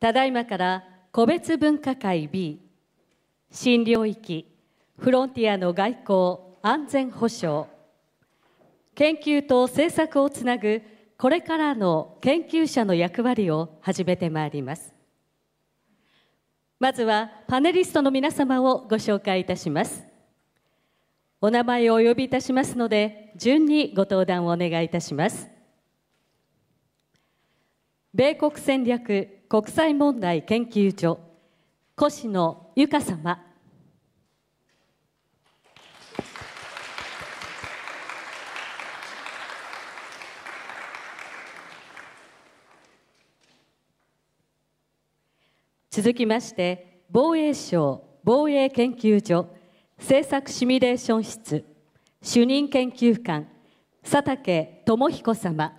ただいまから個別分科会 B 新領域フロンティアの外交安全保障研究と政策をつなぐこれからの研究者の役割を始めてまいりますまずはパネリストの皆様をご紹介いたしますお名前をお呼びいたしますので順にご登壇をお願いいたします米国戦略国際問題研究所越野由香様続きまして防衛省防衛研究所政策シミュレーション室主任研究官佐竹智彦様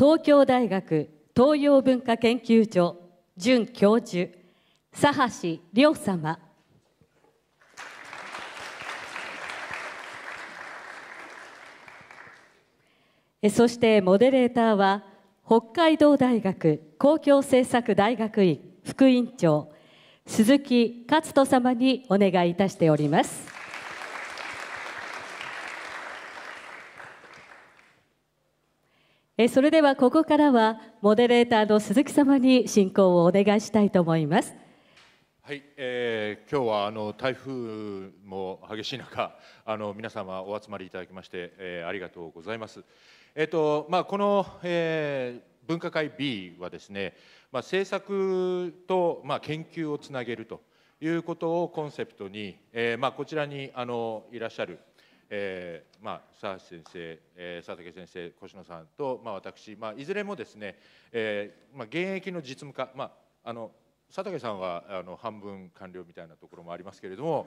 東京大学東洋文化研究所准教授佐橋亮様そしてモデレーターは北海道大学公共政策大学院副院長鈴木勝人様にお願いいたしております。えそれではここからはモデレーターの鈴木様に進行をお願いしたいと思います。はい、えー、今日はあの台風も激しい中、あの皆様お集まりいただきまして、えー、ありがとうございます。えっ、ー、とまあこの、えー、分科会 B はですね、まあ、政策と、まあ、研究をつなげるということをコンセプトに、えーまあ、こちらにあのいらっしゃる、えーまあ、佐橋先生、えー、佐竹先生、越野さんと、まあ、私、まあ、いずれもですね、えーまあ、現役の実務家、まあ、あの佐竹さんはあの半分完了みたいなところもありますけれども、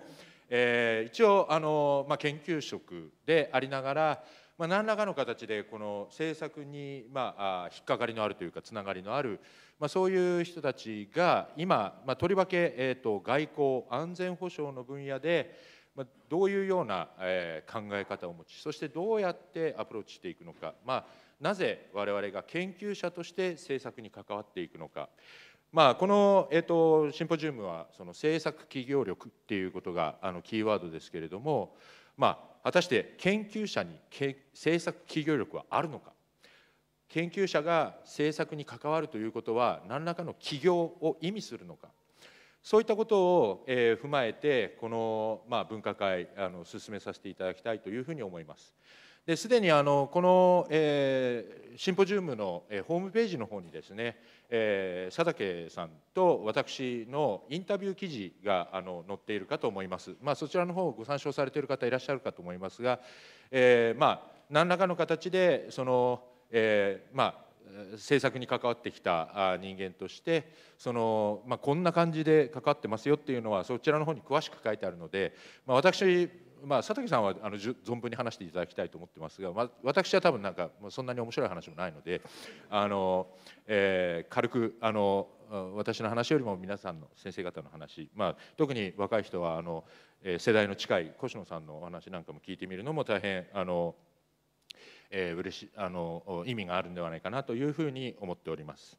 えー、一応あの、まあ、研究職でありながら、まあ、何らかの形でこの政策に、まあ、引っかかりのあるというかつながりのある、まあ、そういう人たちが今、まあ、とりわけ、えーと外交安全保障の分野で、まあ、どういうような、えー、考え方を持ちそしてどうやってアプローチしていくのか、まあ、なぜ我々が研究者として政策に関わっていくのか。まあ、この、えーと、シンポジウムはその政策企業力っていうことがあのキーワードですけれども、まあ、果たして研究者に政策企業力はあるのか研究者が政策に関わるということは何らかの起業を意味するのかそういったことを、え踏まえてこの、ま分科会あの進めさせていただきたいというふうに思います。ですでにあのこの、えー、シンポジウムの、えー、ホームページの方にですね、えー、佐竹さんと私のインタビュー記事があの載っているかと思います、まあ、そちらの方をご参照されている方いらっしゃるかと思いますが、えーまあ、何らかの形でその、えーまあ、政策に関わってきた人間としてその、まあ、こんな感じで関わってますよっていうのはそちらの方に詳しく書いてあるので、まあ、私、まあ、佐竹さんはあの存分に話していただきたいと思ってますが、まあ、私は多分なんかそんなに面白い話もないのであの、えー、軽くあの私の話よりも皆さんの先生方の話、まあ、特に若い人はあの世代の近い越野さんのお話なんかも聞いてみるのも大変あのえー、嬉しあの意味があるんではないかなというふうに思っております。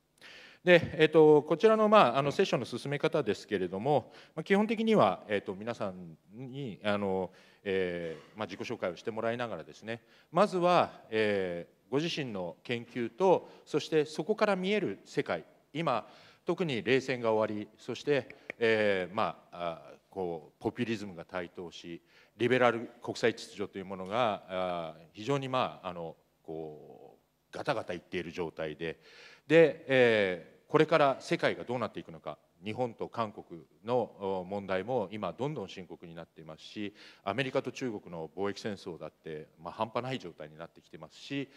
でえーと、こちらの,、まああのセッションの進め方ですけれども、まあ、基本的には、えーと、と皆さんにあの、えーまあ、自己紹介をしてもらいながらですねまずは、えー、ご自身の研究とそしてそこから見える世界今特に冷戦が終わりそして、えーまあ、こうポピュリズムが台頭しリベラル国際秩序というものが非常にまああのこうガタガタいっている状態でで、えー、これから世界がどうなっていくのか日本と韓国の問題も今どんどん深刻になっていますしアメリカと中国の貿易戦争だって、まあ、半端ない状態になってきてますし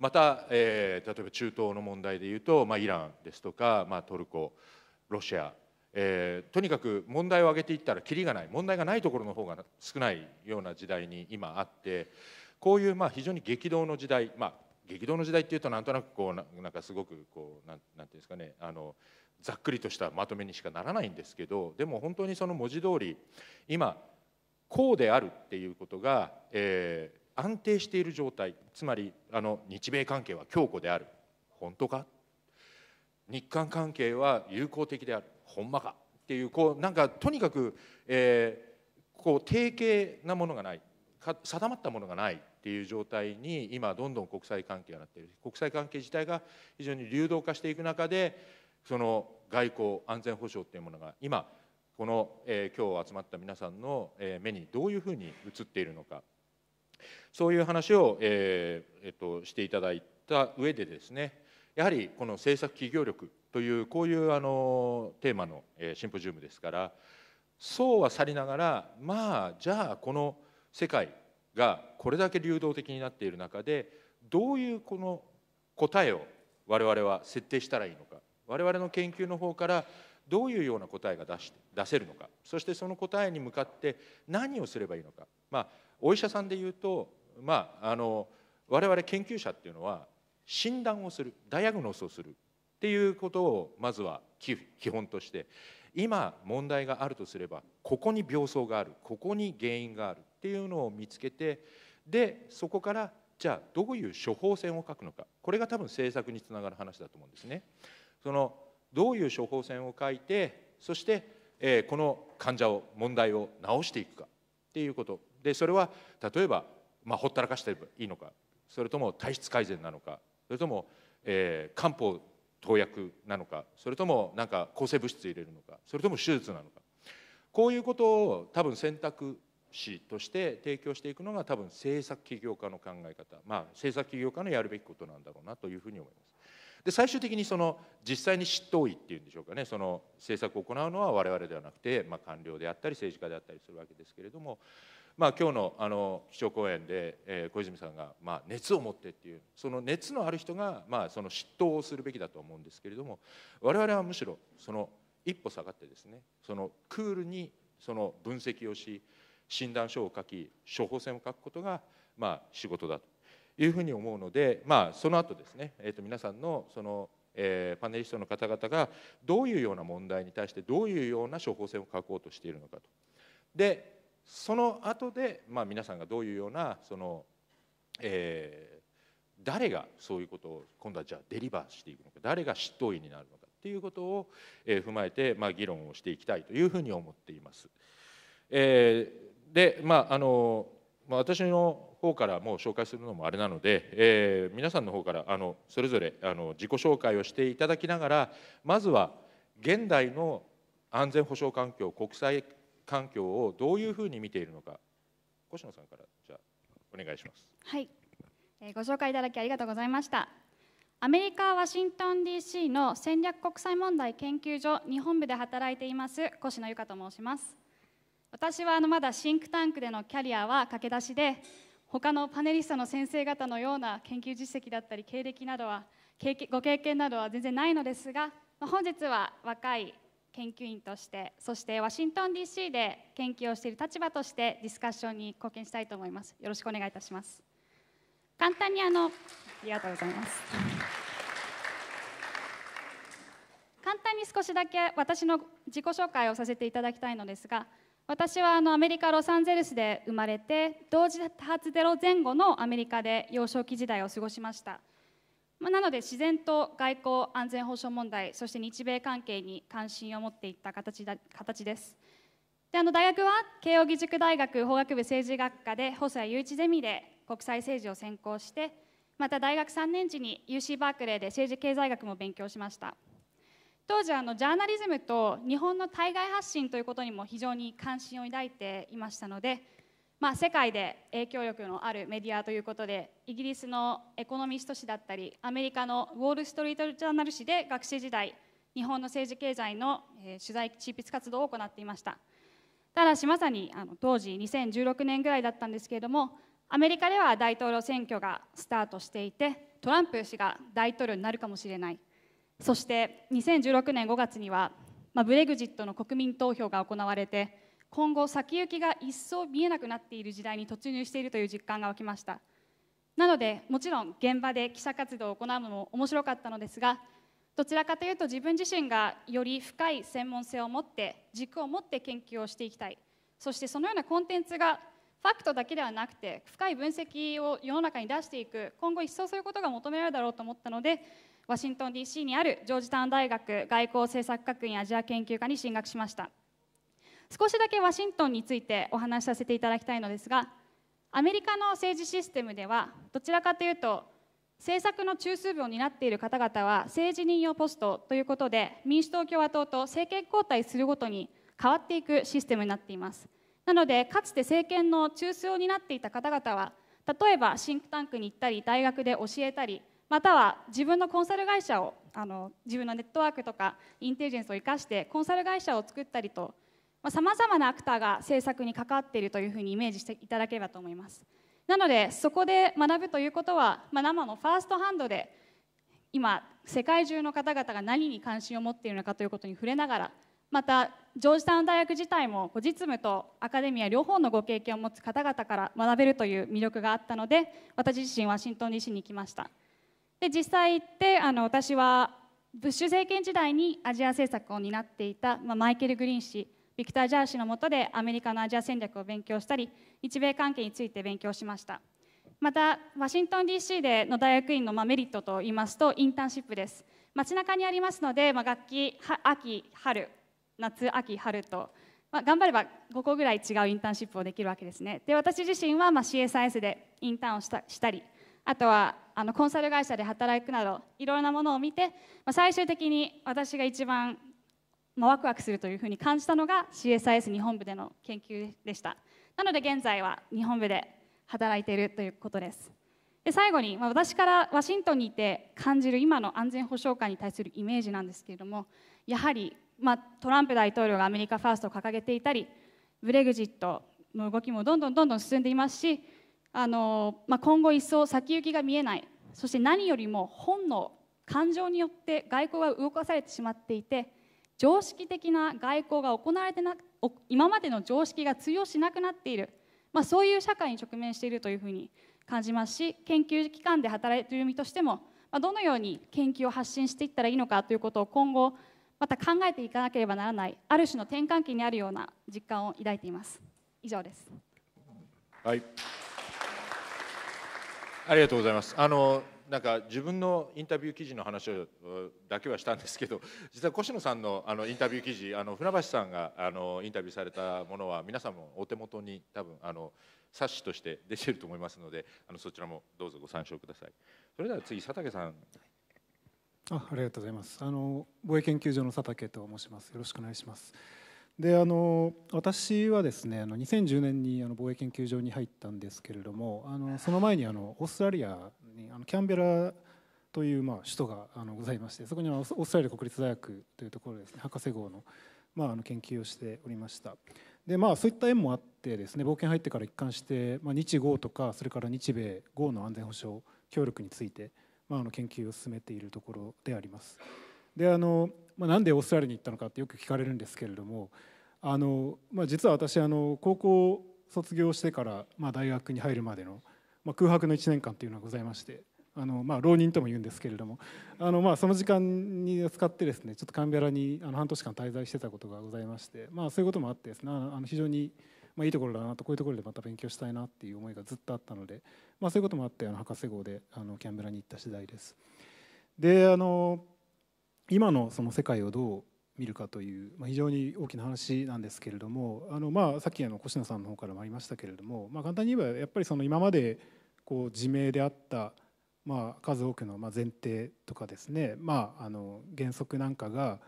また、えー、例えば中東の問題でいうと、まあ、イランですとか、まあ、トルコロシアえー、とにかく問題を上げていったらきりがない問題がないところの方が少ないような時代に今あってこういうまあ非常に激動の時代、まあ、激動の時代っていうとなんとなくこうなんかすごくこうなんていうんですかねあのざっくりとしたまとめにしかならないんですけどでも本当にその文字通り今こうであるっていうことが、えー、安定している状態つまりあの日米関係は強固である本当か日韓関係は友好的であるほんまかっていうこうなんかとにかく、えー、こう定型なものがない定まったものがないっていう状態に今どんどん国際関係がなっている国際関係自体が非常に流動化していく中でその外交安全保障っていうものが今この、えー、今日集まった皆さんの、えー、目にどういうふうに映っているのかそういう話を、えーえっと、していただいた上でですねやはりこの政策企業力というこういうあのテーマのシンポジウムですからそうは去りながらまあじゃあこの世界がこれだけ流動的になっている中でどういうこの答えを我々は設定したらいいのか我々の研究の方からどういうような答えが出し出せるのかそしてその答えに向かって何をすればいいのか、まあ、お医者さんで言うと、まあ、あの我々研究者っていうのは診断をするダイアグノスをするっていうことをまずは基本として今問題があるとすればここに病巣があるここに原因があるっていうのを見つけてでそこからじゃあどういう処方箋を書くのかこれが多分政策につながる話だと思うんですね。そのどういう処方箋を書いてそして、えー、この患者を問題を治していくかっていうことでそれは例えば、まあ、ほったらかしてればいいのかそれとも体質改善なのかそれとも、えー、漢方投薬なのかそれともなんか抗生物質入れるのかそれとも手術なのかこういうことを多分選択肢として提供していくのが多分政策起業家の考え方まあ政策起業家のやるべきことなんだろうなというふうに思います。で最終的にその実際に執刀医っていうんでしょうかねその政策を行うのは我々ではなくて、まあ、官僚であったり政治家であったりするわけですけれどもまあ、今日のあの基調講演で、え小泉さんが、まあ、熱を持ってっていうその熱のある人が、まあ、その執刀をするべきだと思うんですけれども我々はむしろその一歩下がってですねそのクールにその分析をし診断書を書き処方箋を書くことが、まあ、仕事だというふうに思うので、まあ、その後ですね、えと皆さんのそのえパネリストの方々がどういうような問題に対してどういうような処方箋を書こうとしているのかと。でその後でまあ皆さんがどういうようなその、え誰がそういうことを今度はじゃあデリバーしていくのか誰が執刀医になるのかっていうことを、え踏まえてまあ議論をしていきたいというふうに思っています。えー、でまああのまあ、私の方からもう紹介するのもあれなので、えー、皆さんの方からあのそれぞれあの自己紹介をしていただきながらまずは現代の安全保障環境国際環境をどういうふうに見ているのか越野さんからじゃあお願いします。はい、えー、ご紹介いただきありがとうございました。アメリカ・ワシントン DC の戦略国際問題研究所日本部で働いています越野由香と申します。私はあのまだシンクタンクでのキャリアは駆け出しで他のパネリストの先生方のような研究実績だったり経歴などは経験ご経験などは全然ないのですが、まあ、本日は若い研究員としてそしてワシントン DC で研究をしている立場としてディスカッションに貢献したいと思いますよろしくお願いいたします簡単にあのありがとうございます簡単に少しだけ私の自己紹介をさせていただきたいのですが私はあのアメリカ・ロサンゼルスで生まれて同時多発ゼロ前後のアメリカで幼少期時代を過ごしました。まあ、なので自然と外交安全保障問題そして日米関係に関心を持っていった形だ形ですであの大学は慶應義塾大学法学部政治学科で細谷雄一ゼミで国際政治を専攻してまた大学3年時に UC バークレーで政治経済学も勉強しました当時あのジャーナリズムと日本の対外発信ということにも非常に関心を抱いていましたのでまあ、世界で影響力のあるメディアということでイギリスのエコノミスト誌だったりアメリカのウォール・ストリート・ジャーナル誌で学生時代日本の政治経済の、え取材執筆活動を行っていましたただしまさにあの当時2016年ぐらいだったんですけれどもアメリカでは大統領選挙がスタートしていてトランプ氏が大統領になるかもしれないそして2016年5月には、まあ、ブレグジットの国民投票が行われて今後先行きが一層見えなくなっている時代に突入しているという実感が起きましたなのでもちろん現場で記者活動を行うのも面白かったのですがどちらかというと自分自身がより深い専門性を持って軸を持って研究をしていきたいそしてそのようなコンテンツがファクトだけではなくて深い分析を世の中に出していく今後一層そういうことが求められるだろうと思ったのでワシントン DC にあるジョージタウン大学外交政策学院アジア研究科に進学しました。少しだけワシントンについてお話しさせていただきたいのですがアメリカの政治システムではどちらかというと政策の中枢部を担っている方々は政治任用ポストということで民主党共和党と政権交代するごとに変わっていくシステムになっていますなのでかつて政権の中枢を担っていた方々は例えばシンクタンクに行ったり大学で教えたりまたは自分のコンサル会社をあの自分のネットワークとかインテリジェンスを生かしてコンサル会社を作ったりとさまざ、まなアクターが政策に関わっているというふうにイメージしていただければと思いますなのでそこで学ぶということは、まあ、生のファーストハンドで今世界中の方々が何に関心を持っているのかということに触れながらまたジョージタウン大学自体も実務とアカデミア両方のご経験を持つ方々から学べるという魅力があったので私自身ワシントン DC に行きましたで実際行ってあの私はブッシュ政権時代にアジア政策を担っていた、まあ、マイケル・グリーン氏ビクター・ジャー氏の下でアメリカのアジア戦略を勉強したり日米関係について勉強しましたまたワシントン DC での大学院のまメリットといいますとインターンシップです街中にありますので、まあ、楽器秋春夏秋春と、まあ、頑張れば5個ぐらい違うインターンシップをできるわけですねで私自身はま CSIS でインターンをしたしたりあとはあのコンサル会社で働くなどいろいろなものを見て、まあ、最終的に私が一番まあ、ワクワクするというふうに感じたのが CSIS 日本部での研究でしたなので現在は日本部で働いているということですで最後に、まあ、私からワシントンにいて感じる今の安全保障下に対するイメージなんですけれどもやはり、まあ、トランプ大統領がアメリカファーストを掲げていたりブレグジットの動きもどんどんどんどん進んでいますしあの、まあ、今後一層先行きが見えないそして何よりも本能感情によって外交が動かされてしまっていて常識的な外交が行われてな今までの常識が通用しなくなっている、まあ、そういう社会に直面しているというふうに感じますし研究機関で働いている身としても、まあ、どのように研究を発信していったらいいのかということを今後また考えていかなければならないある種の転換期にあるような実感を抱いています以上ですはいありがとうございますあのなんか自分のインタビュー記事の話をだけはしたんですけど 実は越野さんのあのインタビュー記事あの船橋さんがあのインタビューされたものは皆さんもお手元に多分あの冊子として出てると思いますのであのそちらもどうぞご参照ください。それでは次佐竹さんあありがとうございますあの防衛研究所の佐竹と申しますよろしくお願いします。であの私はですねあの2010年にあの防衛研究所に入ったんですけれどもあのその前にあのオーストラリアにあのキャンベラというまあ首都があのございましてそこにはオーストラリア国立大学というところですね博士号のまああの研究をしておりましたでまあそういった縁もあってですね冒険入ってから一貫してまあ日豪とかそれから日米豪の安全保障協力についてまああの研究を進めているところでありますであのまあなんでオーストラリアに行ったのかってよく聞かれるんですけれどもあのまあ実は私あの高校卒業してからまあ大学に入るまでのまあ、空白の1年間というのがございましてあの、まあ、浪人とも言うんですけれどもあの、まあ、その時間に使ってですねちょっとカンベラにあの半年間滞在してたことがございまして、まあ、そういうこともあってですねあの非常に、まあ、いいところだなとこういうところでまた勉強したいなっていう思いがずっとあったので、まあ、そういうこともあってあの博士号であのキャンベラに行った次第です。であの今のその世界をどう見るかという、まあ、非常に大きな話なんですけれどもあの、まあ、さっきあの越野さんの方からもありましたけれども、まあ、簡単に言えばやっぱりその今までこう自明であったまあ数多くのまあ前提とかですねまああの原則なんかが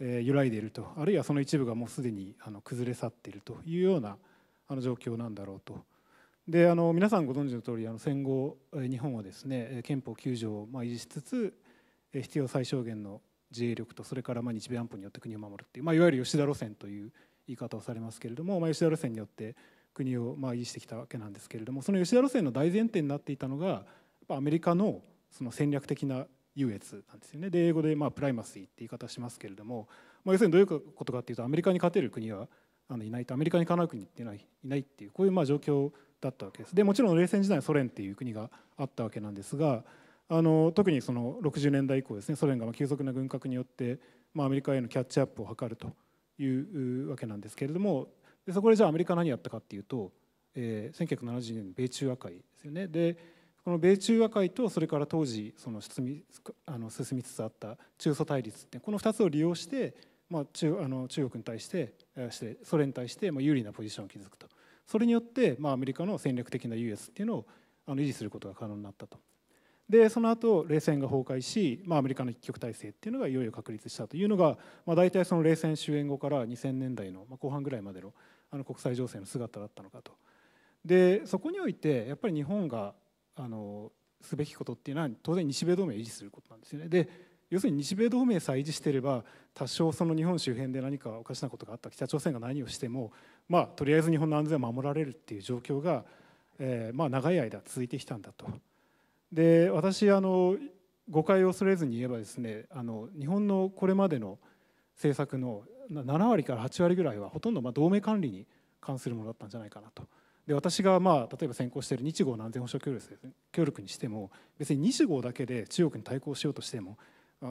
え揺らいでいるとあるいはその一部がもうすでにあの崩れ去っているというようなあの状況なんだろうと。であの皆さんご存知の通りあり戦後日本はですね憲法9条をまあ維持しつつ必要最小限の自衛力とそれからまあ日米安保によって国を守るっていう、まあ、いわゆる吉田路線という言い方をされますけれども、まあ、吉田路線によって国をまあ維持してきたわけなんですけれどもその吉田路線の大前提になっていたのがアメリカのその戦略的な優越なんですよねで英語でまあプライマシーって言い方しますけれども、まあ、要するにどういうことかっていうとアメリカに勝てる国はあのいないとアメリカにかなう国っていうのはいないっていうこういうまあ状況だったわけです。でもちろん冷戦時代ソ連っていう国があったわけなんですがあの特にその60年代以降ですねソ連が急速な軍拡によって、まあ、アメリカへのキャッチアップを図るというわけなんですけれどもでそこでじゃあアメリカ何やったかっていうと、えー、1970年米中和解ですよねでこの米中和解とそれから当時その進みあの進みつつあった中ソ対立ってこの2つを利用して、まあ、中あの中国に対してしてソ連に対して、まあ、有利なポジションを築くとそれによって、まあ、アメリカの戦略的な優越っていうのをあの維持することが可能になったと。でその後冷戦が崩壊し、まあ、アメリカの一極体制っていうのがいよいよ確立したというのが、まあ、大体その冷戦終焉後から2000年代の後半ぐらいまでのあの国際情勢の姿だったのかとでそこにおいてやっぱり日本があのすべきことっていうのは当然日米同盟を維持することなんですよねで要するに日米同盟さえ維持していれば多少その日本周辺で何かおかしなことがあった北朝鮮が何をしてもまあとりあえず日本の安全は守られるっていう状況が、えー、まあ長い間続いてきたんだと。で私あの誤解を恐れずに言えばですねあの日本のこれまでの政策の7割から8割ぐらいはほとんどま同盟管理に関するものだったんじゃないかなと。で私がまあ例えば先行している日豪の安全保障協力協力にしても別に日豪だけで中国に対抗しようとしても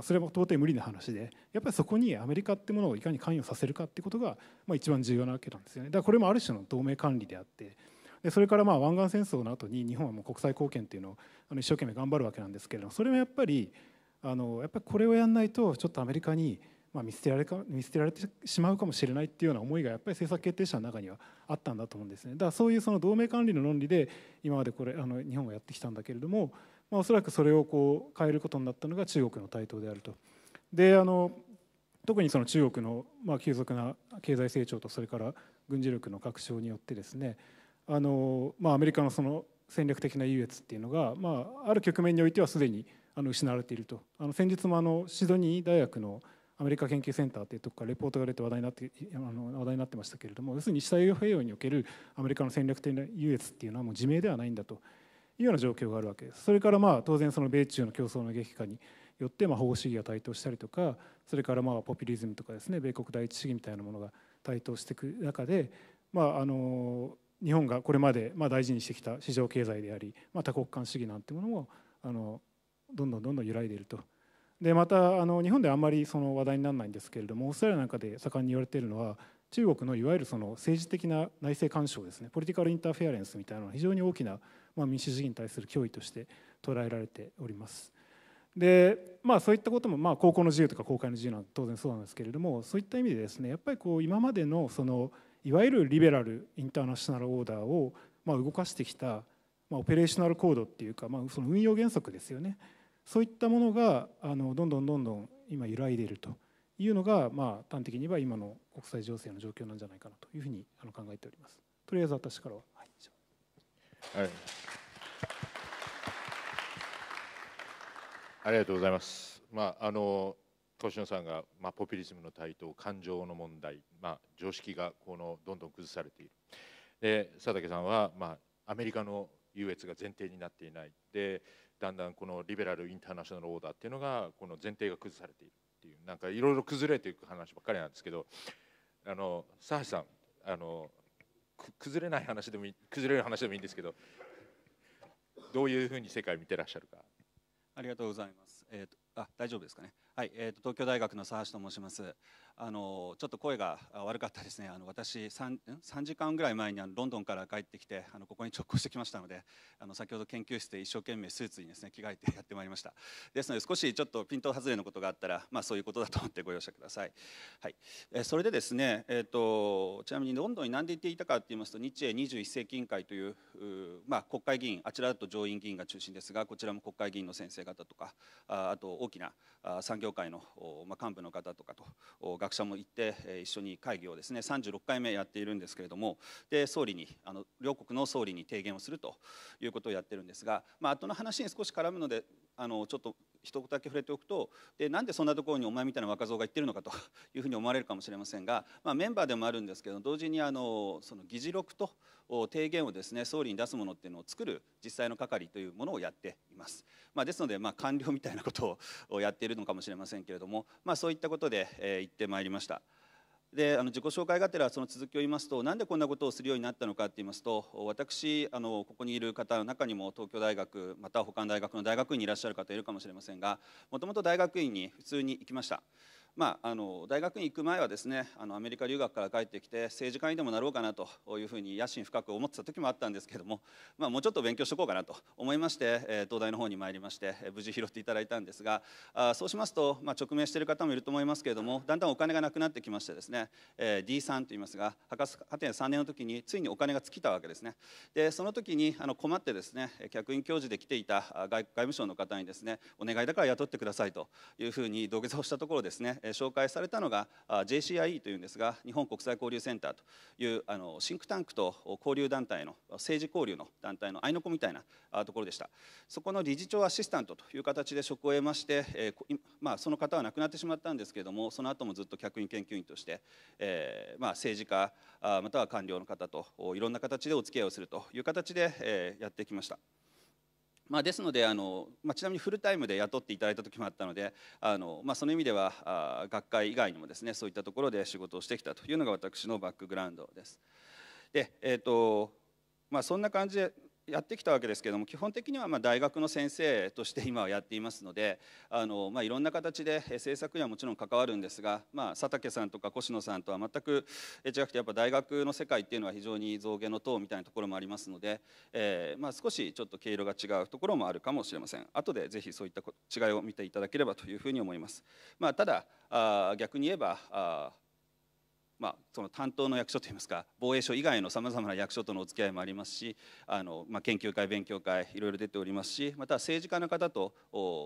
それは到底無理な話でやっぱりそこにアメリカってものをいかに関与させるかってことがまあ一番重要なわけなんですよねだからこれもある種の同盟管理であってでそれからまあ湾岸戦争の後に日本はもう国際貢献っていうのをあの一生懸命頑張るわけなんですけれどもそれもやっぱりあのやっぱりこれをやらないとちょっとアメリカにまあ、見捨てられか見捨てられてしまうかもしれないっていうような思いがやっぱり政策決定者の中にはあったんだと思うんですねだからそういうその同盟管理の論理で今までこれあの日本がやってきたんだけれども、まあ、おそらくそれをこう変えることになったのが中国の台頭であると。であの特にその中国のまあ急速な経済成長とそれから軍事力の拡張によってですねあのまあアメリカのその戦略的な優越っていうのがまあある局面においてはすでにあの失われているとあの先日もあのシドニー大学のアメリカ研究センターというとこからレポートが出て話題になってあの話題になってましたけれども要するに西太平洋におけるアメリカの戦略的な優越っていうのはもう自明ではないんだというような状況があるわけです。それからまあ当然その米中の競争の激化によってまあ保護主義が台頭したりとかそれからまあポピュリズムとかですね米国第一主義みたいなものが台頭していく中でまああの日本がこれまでまあ大事にしてきた市場経済でありまあ多国間主義なんてものもあのどんどんどんどん揺らいでいると。でまたあの日本ではあんまりその話題にならないんですけれどもオーストラリアなんかで盛んに言われているのは中国のいわゆるその政治的な内政干渉ですねポリティカルインターフェアレンスみたいなのは非常に大きな、まあ、民主主義に対する脅威として捉えられております。でまあ、そういったことも、まあ、高校の自由とか公開の自由は当然そうなんですけれどもそういった意味でですねやっぱりこう今までのそのいわゆるリベラルインターナショナルオーダーを、まあ、動かしてきた、まあ、オペレーショナルコードっていうか、まあ、その運用原則ですよねそういったものがあのどんどんどんどん今揺らいでいるというのが、まあ、端的には今の国際情勢の状況なんじゃないかなというふうにあの考えております。とりあえず私からは、はい、はい、ありがとうございます。まああの東野さんが、まあ、ポピュリズムの台頭感情の問題、まあ、常識がこのどんどん崩されているで佐竹さんは、まあ、アメリカの優越が前提になっていないでだんだんこのリベラル・インターナショナル・オーダーっていうのがこの前提が崩されているっていうなんかいろいろ崩れていく話ばっかりなんですけどあの佐橋さんあの崩れない話でもいい崩れる話でもいいんですけどどういうふうに世界見てらっしゃるかありがとうございます、えーとあ大丈夫ですかねはい、えーと、東京大学の佐橋と申します。あのちょっと声が悪かったですね。あの私三三時間ぐらい前にあのロンドンから帰ってきて、あのここに直行してきましたので、あの先ほど研究室で一生懸命スーツにですね着替えてやってまいりました。ですので少しちょっとピント外れのことがあったら、まあそういうことだと思ってご容赦ください。はい。えそれでですね、えっ、ー、とちなみにロンドンに何で行っていたかと言いますと、日英二十一世紀委員会というまあ国会議員、あちらだと上院議員が中心ですが、こちらも国会議員の先生方とか、ああと大きな産業業界の、幹部の方とかと学者も行って一緒に会議をですね36回目やっているんですけれどもで総理にあの両国の総理に提言をするということをやってるんですが、まあ後の話に少し絡むのであのちょっと一言だけ触れておくとでなんでそんなところにお前みたいな若造が行ってるのかと いうふうに思われるかもしれませんが、まあ、メンバーでもあるんですけど同時にあのその議事録と提言をですね総理に出すものっていうのを作る実際の係というものをやっています。まあ、ですので、まあ、官僚みたいなことをやっているのかもしれませんけれども、まあ、そういったことで、えー、行ってまいりました。であの自己紹介がてらその続きを言いますとなんでこんなことをするようになったのかって言いますと私あのここにいる方の中にも東京大学また他の大学の大学院にいらっしゃる方いるかもしれませんがもともと大学院に普通に行きましたまあ、あの大学に行く前はですねあのアメリカ留学から帰ってきて政治家にでもなろうかなというふうに野心深く思ってた時もあったんですけども、まあ、もうちょっと勉強しとこうかなと思いまして、え東大の方に参りまして無事拾っていただいたんですがあそうしますと、まあ、直面している方もいると思いますけれどもだんだんお金がなくなってきましてですね、えー、D さんといいますが博士課程3年の時についにお金が尽きたわけですねでその時にあの困ってですね客員教授で来ていた外務省の方にですねお願いだから雇ってくださいというふうに土下座をしたところですね紹介されたのが JCIE というんですが日本国際交流センターというあのシンクタンクと交流団体の政治交流の団体の合いの子みたいなところでしたそこの理事長アシスタントという形で職を得まして、えー、まあ、その方は亡くなってしまったんですけれどもその後もずっと客員研究員として、えー、まあ、政治家または官僚の方といろんな形でお付き合いをするという形で、えー、やってきました。まあ、ですのであの、まあ、ちなみにフルタイムで雇っていただいた時もあったのであの、まあ、その意味ではあ学会以外にもですねそういったところで仕事をしてきたというのが私のバックグラウンドです。でえーとまあ、そんな感じでやってきたわけですけども基本的にはま大学の先生として今はやっていますのであの、まあ、いろんな形で政策にはもちろん関わるんですが、まあ、佐竹さんとか越野さんとは全く違くてやっぱ大学の世界っていうのは非常に象牙の塔みたいなところもありますので、えー、まあ、少しちょっと毛色が違うところもあるかもしれません後でぜひそういった違いを見ていただければというふうに思います。まただあ逆に言えばまあ、その担当の役所といいますか防衛省以外のさまざまな役所とのお付き合いもありますしあの、まあ、研究会勉強会いろいろ出ておりますしまた政治家の方と、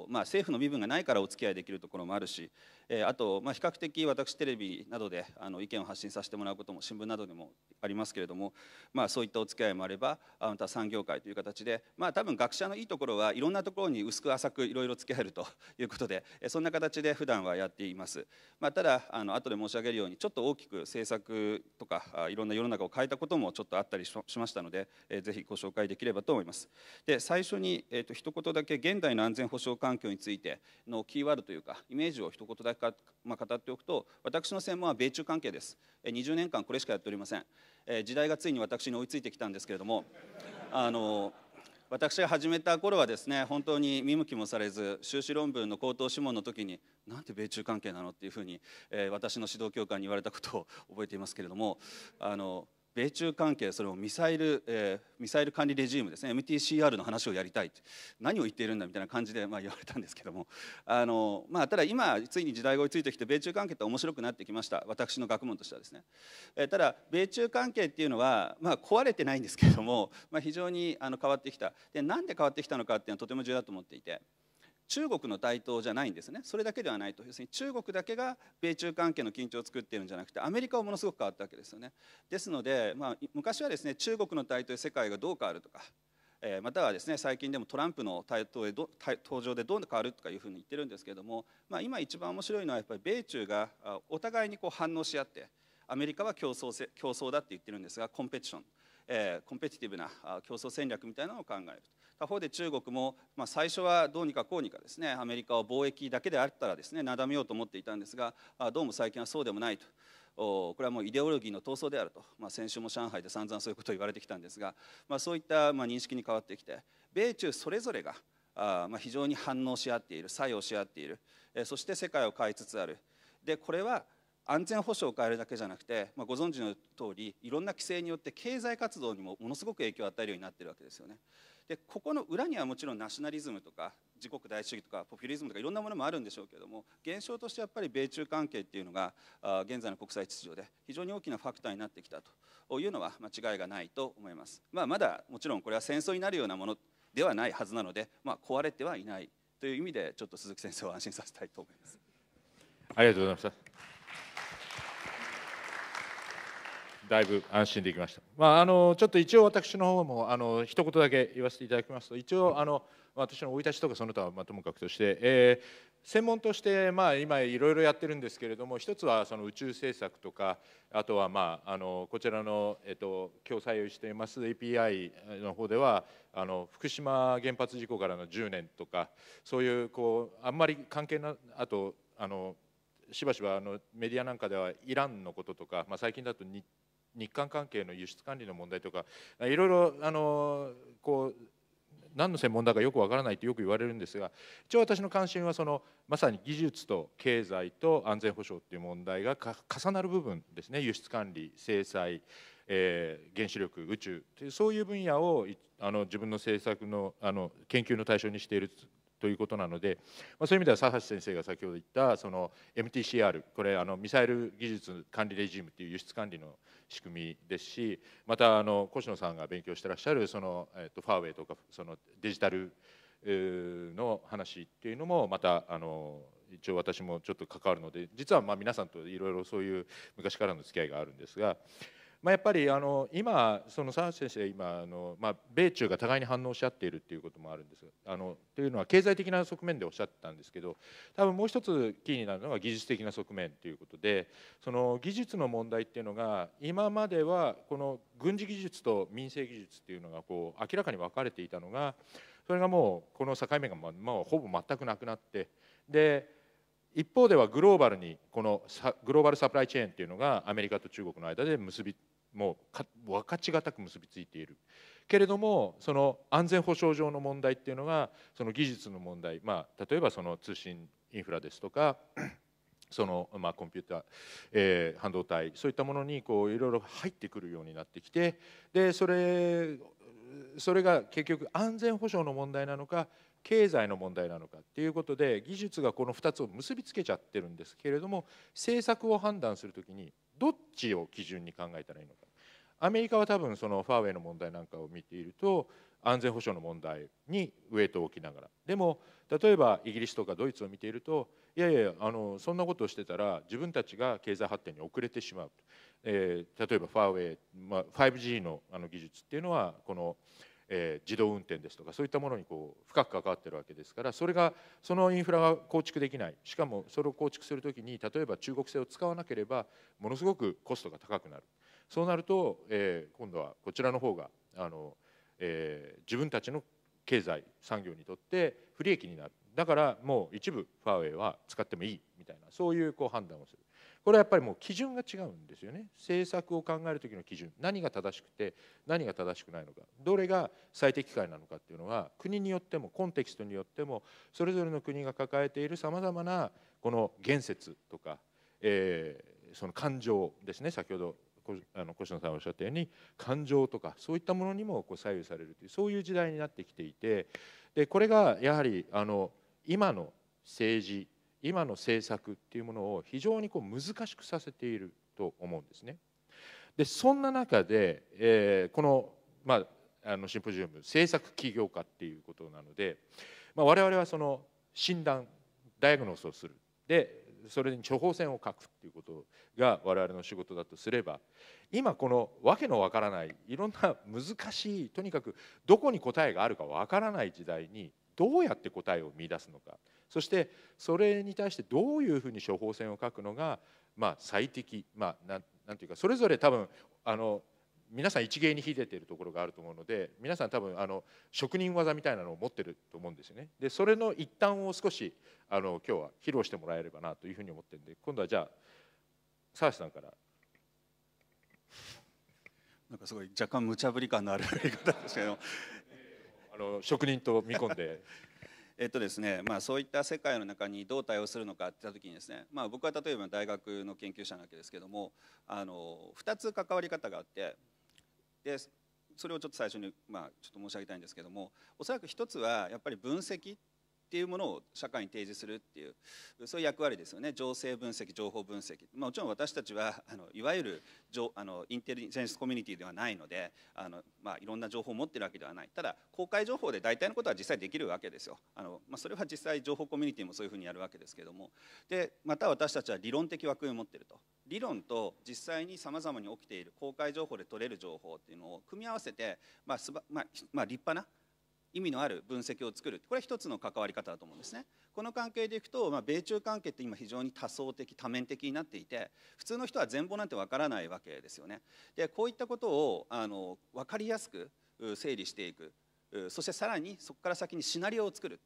まあ、政府の身分がないからお付き合いできるところもあるし、えー、あと、まあ、比較的私テレビなどであの意見を発信させてもらうことも新聞などでもありますけれども、まあ、そういったお付き合いもあればまた産業界という形で、まあ、多分学者のいいところはいろんなところに薄く浅くいろいろ付き合えると いうことでそんな形で普段はやっています。まあ、ただあの後で申し上げるようにちょっと大きく政策策とかいろんな世の中を変えたこともちょっとあったりしましたので、えぜひご紹介できればと思います。で最初に、えーと、一言だけ現代の安全保障環境についてのキーワードというかイメージを一言だけか、まあ、語っておくと私の専門は米中関係です。20年間これしかやっておりません。えー、時代がついに私に追いついてきたんですけれどもあの私が始めた頃はですね本当に見向きもされず修士論文の口頭諮問の時になんて米中関係なのっていうふうに、えー、私の指導教官に言われたことを覚えていますけれどもあの米中関係それもミサイル、えー、ミサイル管理レジームですね MTCR の話をやりたい何を言っているんだみたいな感じで、まあ、言われたんですけども あの、まあ、ただ今ついに時代が追いついてきて米中関係って面白くなってきました私の学問としてはですね、えー、ただ米中関係っていうのは、まあ、壊れてないんですけども、まあ、非常にあの変わってきたでなんで変わってきたのかっていうのはとても重要だと思っていて。中国の台頭じゃないんですねそれだけではないと要するに中国だけが米中関係の緊張を作っているんじゃなくてアメリカはものすごく変わったわけですよねですので、まあ、昔はですね中国の台頭で世界がどう変わるとか、えー、またはですね最近でもトランプの台頭でど登場でどう変わるとかいうふうに言ってるんですけれども、まあ、今一番面白いのはやっぱり米中がお互いにこう反応し合ってアメリカは競争競争だって言ってるんですがコンペティションえー、コンペティティブな競争戦略みたいなのを考える他方で中国も、まあ、最初はどうにかこうにかですねアメリカを貿易だけであったらですねなだめようと思っていたんですがどうも最近はそうでもないと。これはもうイデオロギーの闘争であると、まあ、先週も上海で散々そういうことを言われてきたんですが、まあ、そういったまあ認識に変わってきて米中それぞれがあまあ非常に反応し合っている作用し合っているそして世界を変えつつあるでこれは安全保障を変えるだけじゃなくて、まあ、ご存知の通りいろんな規制によって経済活動にもものすごく影響を与えるようになっているわけですよね。でここの裏にはもちろんナショナリズムとか自国大主義とかポピュリズムとかいろんなものもあるんでしょうけれども現象としてやっぱり米中関係っていうのが現在の国際秩序で非常に大きなファクターになってきたというのは間違いがないと思います。まあ、まだもちろんこれは戦争になるようなものではないはずなので、まあ、壊れてはいないという意味でちょっと鈴木先生を安心させたいと思います。ありがとうございました。だいぶ安心できました。まあ、あのちょっと一応私の方もあの一言だけ言わせていただきますと一応あの私の生い立ちとかその他はまともかくとして、えー、専門としてまあ今いろいろやってるんですけれども一つはその宇宙政策とかあとはまああのこちらの、えっと、今日採用しています API の方ではあの福島原発事故からの10年とかそういうこうあんまり関係なあとあのしばしばあのメディアなんかではイランのこととか、まあ、最近だと日日韓関係の輸出管理の問題とかいろいろあのこう何の専門だかよくわからないってよく言われるんですが一応私の関心はそのまさに技術と経済と安全保障っていう問題が重なる部分ですね輸出管理制裁、えー、原子力宇宙というそういう分野をあの自分の政策のあの研究の対象にしているということなので、まあ、そういう意味では佐橋先生が先ほど言ったその MTCR これあのミサイル技術管理レジームという輸出管理の仕組みですしまたあの越野さんが勉強してらっしゃるその、えっとファーウェイとかそのデジタルの話っていうのもまたあの一応私もちょっと関わるので実はま皆さんといろいろそういう昔からの付き合いがあるんですがまあ、やっぱりあの今その澤先生今あの、まあ、米中が互いに反応し合っているということもあるんですあのというのは経済的な側面でおっしゃってたんですけど多分もう一つキーになるのが技術的な側面ということでその技術の問題っていうのが今まではこの軍事技術と民生技術っていうのがこう明らかに分かれていたのがそれがもうこの境目が、まあ、ほぼ全くなくなってで一方ではグローバルにこのグローバルサプライチェーンっていうのがアメリカと中国の間で結びもう分かちがたく結びついているけれどもその安全保障上の問題っていうのがその技術の問題、まあ、例えばその通信インフラですとか その、まあ、コンピューター、えー、半導体そういったものにこういろいろ入ってくるようになってきてでそれそれが結局安全保障の問題なのか経済の問題なのかっていうことで技術がこの2つを結びつけちゃってるんですけれども政策を判断する時にどっちを基準に考えたらいいのかアメリカは多分そのファーウェイの問題なんかを見ていると安全保障の問題にウエイトを置きながらでも例えばイギリスとかドイツを見ているといやいやあのそんなことをしてたら自分たちが経済発展に遅れてしまう、えー、例えばファーウェイ、まあ、5G のあの技術っていうのはこのえー、自動運転ですとかそういったものにこう深く関わってるわけですからそれがそのインフラが構築できないしかもそれを構築する時に例えば中国製を使わなければものすごくコストが高くなるそうなると、えー、今度はこちらの方があの、えー、自分たちの経済産業にとって不利益になるだからもう一部ファーウェイは使ってもいいみたいなそういうこう判断をするこれはやっぱりもう基準が違うんですよね政策を考える時の基準何が正しくて何が正しくないのかどれが最適解なのかっていうのは国によってもコンテキストによってもそれぞれの国が抱えているさまざまなこの言説とか、えー、その感情ですね先ほどあの越野さんおっしゃったように感情とかそういったものにもこう左右されるというそういう時代になってきていてでこれがやはりあの今の政治今の政策っていうものを非常にこう難しくさせていると思うんですね。でそんな中で、えー、この,、まあ、あのシンポジウム政策起業家っていうことなので、まあ、我々はその診断ダイアグノースをするでそれに処方箋を書くっていうことが我々の仕事だとすれば今この訳のわからないいろんな難しいとにかくどこに答えがあるかわからない時代にどうやって答えを見出すのかそしてそれに対してどういうふうに処方箋を書くのが、まあ、最適、まあ、なんなんていうかそれぞれ多分あの皆さん一芸に秀でているところがあると思うので皆さん多分あの職人技みたいなのを持ってると思うんですよね。でそれの一端を少しあの今日は披露してもらえればなというふうに思ってるんで今度はじゃあ澤地さんから。なんかすごい若干無茶ぶり感のある言い方ですけど あの職人と見込んで えっとですねまあ、そういった世界の中にどう対応するのかっていった時にですね、まあ、僕は例えば大学の研究者なわけですけどもあの2つ関わり方があってでそれをちょっと最初に、まあ、ちょっと申し上げたいんですけどもおそらく1つはやっぱり分析っていうものを社会に提示するっていうそういう役割ですよね情勢分析情報分析、まあ、もちろん私たちはあのいわゆるあのインテリジェンスコミュニティではないのであの、まあ、いろんな情報を持ってるわけではないただ公開情報で大体のことは実際できるわけですよあの、まあ、それは実際情報コミュニティもそういうふうにやるわけですけどもでまた私たちは理論的枠組みを持ってると理論と実際にさまざまに起きている公開情報で取れる情報っていうのを組み合わせて、まあすばまあまあ、立派な意味のある分析を作るこれは一つの関わり方だと思うんですねこの関係でいくと、まあ、米中関係って今非常に多層的多面的になっていて普通の人は全貌なんてわからないわけですよねでこういったことをあの分かりやすく整理していくそしてさらにそこから先にシナリオを作る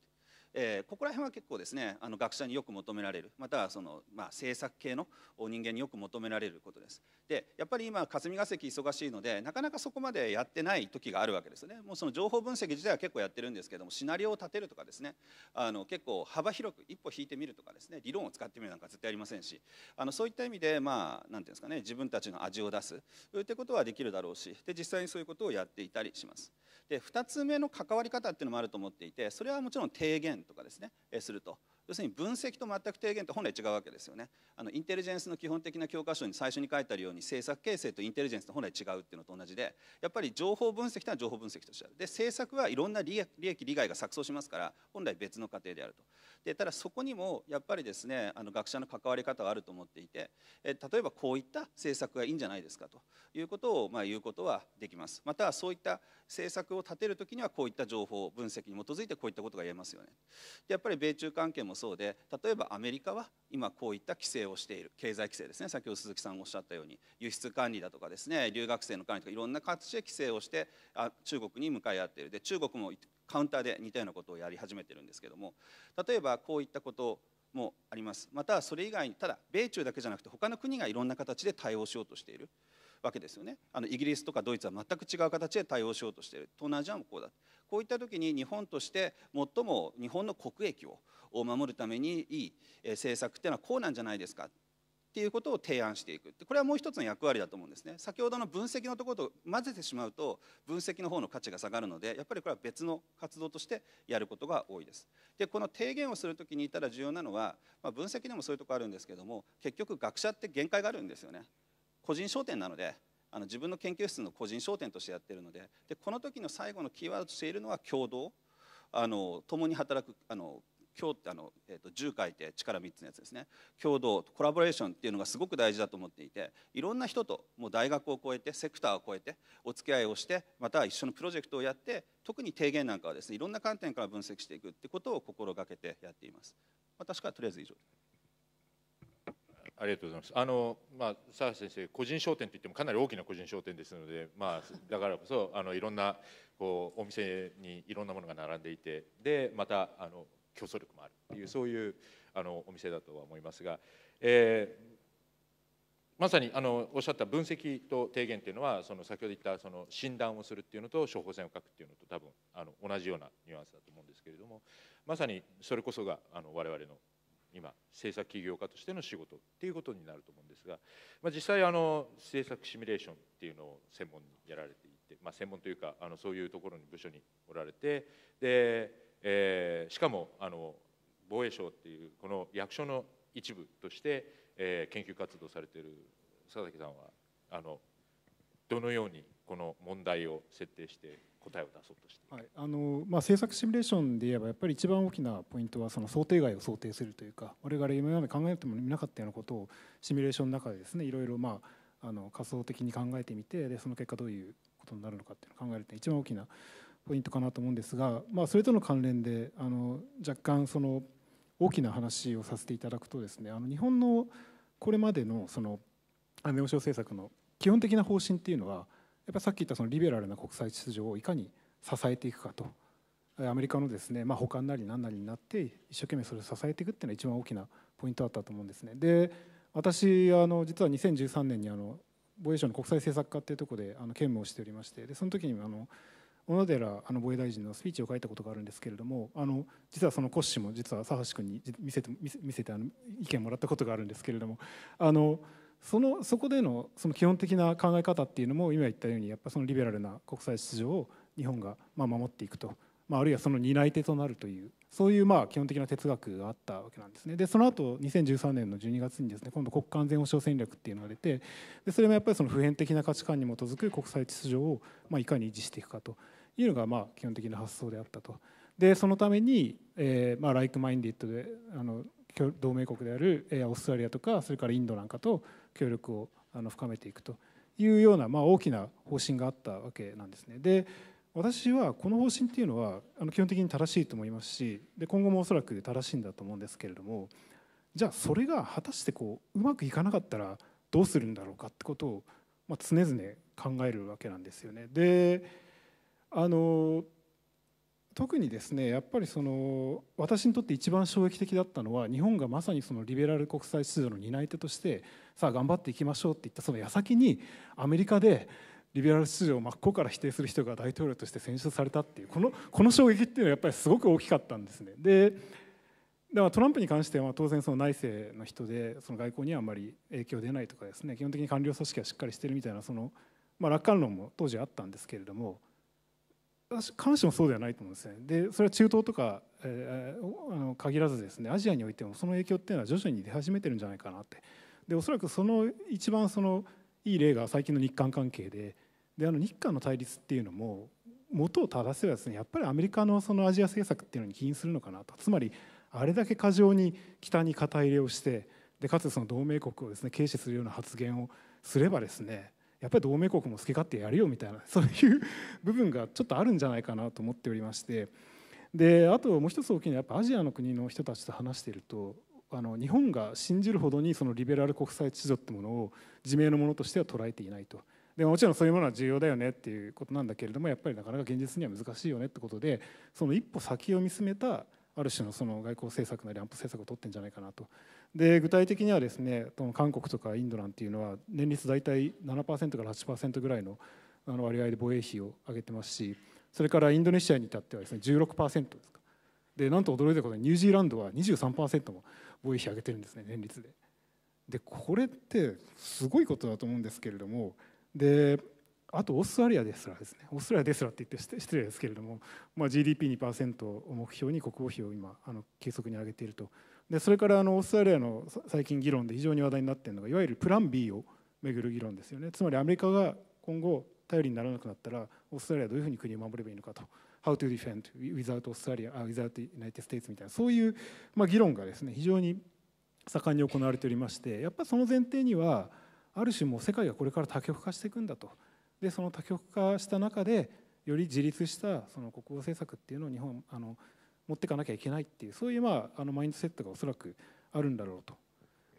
えー、ここら辺は結構ですねあの学者によく求められるまたはその、まあ、政策系の人間によく求められることです。でやっぱり今霞が関忙しいのでなかなかそこまでやってない時があるわけですね。もうその情報分析自体は結構やってるんですけどもシナリオを立てるとかですねあの結構幅広く一歩引いてみるとかですね理論を使ってみるなんか絶対ありませんしあのそういった意味でまあ何ていうんですかね自分たちの味を出すってことはできるだろうしで実際にそういうことをやっていたりします。で2つ目の関わり方っていうのもあると思っていてそれはもちろん提言とかですね、えすると要するに分析と全く提言って本来違うわけですよねあのインテリジェンスの基本的な教科書に最初に書いてあるように政策形成とインテリジェンスと本来違うっていうのと同じでやっぱり情報分析というのは情報分析としてあるで政策はいろんな利益利害が錯綜しますから本来別の過程であるとでただそこにもやっぱりですねあの学者の関わり方があると思っていて、え例えばこういった政策がいいんじゃないですかということを、まあ、言うことはできますまたはそういった政策を立てるときにはこういった情報分析に基づいてこういったことが言えますよねでやっぱり米中関係もそうで例えばアメリカは今こういった規制をしている経済規制ですね先ほど鈴木さんおっしゃったように輸出管理だとかですね留学生の管理とかいろんな形で規制をしてあ中国に向かい合っているで中国もカウンターで似たようなことをやり始めてるんですけども例えばこういったこともありますまたそれ以外にただ米中だけじゃなくて他の国がいろんな形で対応しようとしているわけですよねあのイギリスとかドイツは全く違う形で対応しようとしている東南アジアもこうだこういった時に日本として最も日本の国益を守るためにいい政策っていうのはこうなんじゃないですかっていうことを提案していくこれはもう一つの役割だと思うんですね先ほどの分析のところと混ぜてしまうと分析の方の価値が下がるのでやっぱりこれは別の活動としてやることが多いですでこの提言をする時に言ったら重要なのは、まあ、分析でもそういうとこあるんですけども結局学者って限界があるんですよね個人商店なのであの自分の研究室の個人商店としてやってるのででこの時の最後のキーワードとしているのは共同あの共に働くあの共あの、えーと、と10書いて力3つのやつですね共同コラボレーションっていうのがすごく大事だと思っていていろんな人ともう大学を超えてセクターを超えてお付き合いをしてまた一緒のプロジェクトをやって特に提言なんかはですねいろんな観点から分析していくってことを心がけてやっています。まあ、確かとりあえず以上ありがとうございます。あのまあ澤先生個人商店といってもかなり大きな個人商店ですので、まあだからこそあのいろんなこうお店にいろんなものが並んでいてでまたあの競争力もあるというそういうあのお店だとは思いますが、えー、まさにあのおっしゃった分析と提言というのはその先ほど言ったその診断をするっていうのと処方箋を書くっていうのと多分あの同じようなニュアンスだと思うんですけれどもまさにそれこそがあの我々の今政策起業家としての仕事っていうことになると思うんですが、まあ、実際あの政策シミュレーションっていうのを専門にやられていて、まあ、専門というかあのそういうところに部署におられてでえー、しかもあの防衛省っていうこの役所の一部として、えー、研究活動されている佐々木さんはあのどのようにこの問題を設定して答えを出そうとして、はいあのまあ、政策シミュレーションで言えばやっぱり一番大きなポイントはその想定外を想定するというか我々今まで考えてもみなかったようなことをシミュレーションの中でですねいろいろまああの仮想的に考えてみてでその結果どういうことになるのかっていうのを考えるって一番大きなポイントかなと思うんですが、まあ、それとの関連であの若干その大きな話をさせていただくとですねあの日本のこれまでのその安全保障政策の基本的な方針っていうのはやっぱさっき言ったそのリベラルな国際秩序をいかに支えていくかとアメリカのですね、まあ、補完なり何なりになって一生懸命それを支えていくっていうのが一番大きなポイントだったと思うんですね。で私あの実は2013年にあの防衛省の国際政策課っていうところであの兼務をしておりましてでその時にあの小野寺あの防衛大臣のスピーチを書いたことがあるんですけれどもあの実はその骨子も実は佐橋君に見せて見せてあの意見もらったことがあるんですけれどもあのそのそこでのその基本的な考え方っていうのも今言ったようにやっぱそのリベラルな国際秩序を日本がまあ守っていくと、まあ、あるいはその担い手となるというそういうまあ基本的な哲学があったわけなんですね。でその後2013年の12月にですね今度国家安全保障戦略っていうのが出てでそれもやっぱりその普遍的な価値観に基づく国際秩序をまあいかに維持していくかと。いうのがまあ基本的な発想であったと。でそのために、えまあ、ライクマインディットであの同盟国であるオーストラリアとかそれからインドなんかと協力をあの深めていくというような、まあ、大きな方針があったわけなんですね。で私はこの方針っていうのはあの基本的に正しいと思いますしで今後もおそらく正しいんだと思うんですけれどもじゃあそれが果たしてこううまくいかなかったらどうするんだろうかってことを、まあ、常々考えるわけなんですよね。であの特にですねやっぱりその私にとって一番衝撃的だったのは日本がまさにそのリベラル国際秩序の担い手としてさあ頑張っていきましょうって言ったその矢先にアメリカでリベラル秩序を真っ向から否定する人が大統領として選出されたっていうこのこの衝撃っていうのはやっぱりすごく大きかったんですね。でだからトランプに関しては当然その内政の人でその外交にはあんまり影響出ないとかですね基本的に官僚組織はしっかりしてるみたいなその、まあ、楽観論も当時あったんですけれども。必ずしもそうではないと思うんですねでそれは中東とか、えー、あの限らずですねアジアにおいてもその影響っていうのは徐々に出始めてるんじゃないかなってでおそらくその一番そのいい例が最近の日韓関係でであの日韓の対立っていうのも元を正せばですねやっぱりアメリカのそのアジア政策っていうのに起因するのかなとつまりあれだけ過剰に北に肩入れをしてでかつその同盟国をですね軽視するような発言をすればですねやっぱり同盟国も好き勝手やるよみたいな そういう部分がちょっとあるんじゃないかなと思っておりましてであともう一つ大きいのはやっぱアジアの国の人たちと話しているとあの日本が信じるほどにそのリベラル国際秩序ってものを自明のものとしては捉えていないと。でもちろんそういうものは重要だよねっていうことなんだけれどもやっぱりなかなか現実には難しいよねってことでその一歩先を見据めたある種のその外交政策なり安保政策を取ってんじゃないかなとで具体的にはですね韓国とかインドなんていうのは年率大体7%から8%ぐらいのあの割合で防衛費を上げてますしそれからインドネシアに至ってはですね16%ですかでなんと驚いたことにニュージーランドは23%も防衛費上げてるんですね年率で。でこれってすごいことだと思うんですけれどもであとオーストラリアですらですねオーストラリアですらって言って失礼ですけれども、まあ、GDP2% を目標に国防費を今あの急速に上げているとでそれからあのオーストラリアの最近議論で非常に話題になっているのがいわゆるプラン B をめぐる議論ですよねつまりアメリカが今後頼りにならなくなったらオーストラリアはどういうふうに国を守ればいいのかと How to defend without Australia without United States みたいなそういう、まあ、議論がですね非常に盛んに行われておりましてやっぱその前提にはある種もう世界がこれから多極化していくんだとでその多極化した中でより自立したその国防政策っていうのを日本あの持っていかなきゃいけないっていうそういうまああのマインドセットがおそらくあるんだろうと。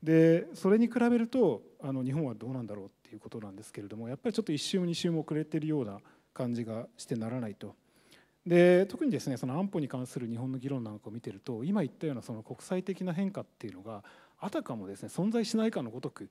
でそれに比べるとあの日本はどうなんだろうっていうことなんですけれどもやっぱりちょっと1周も2周も遅れてるような感じがしてならないと。で特にですねその安保に関する日本の議論なんかを見てると今言ったようなその国際的な変化っていうのがあたかもですね存在しないかのごとく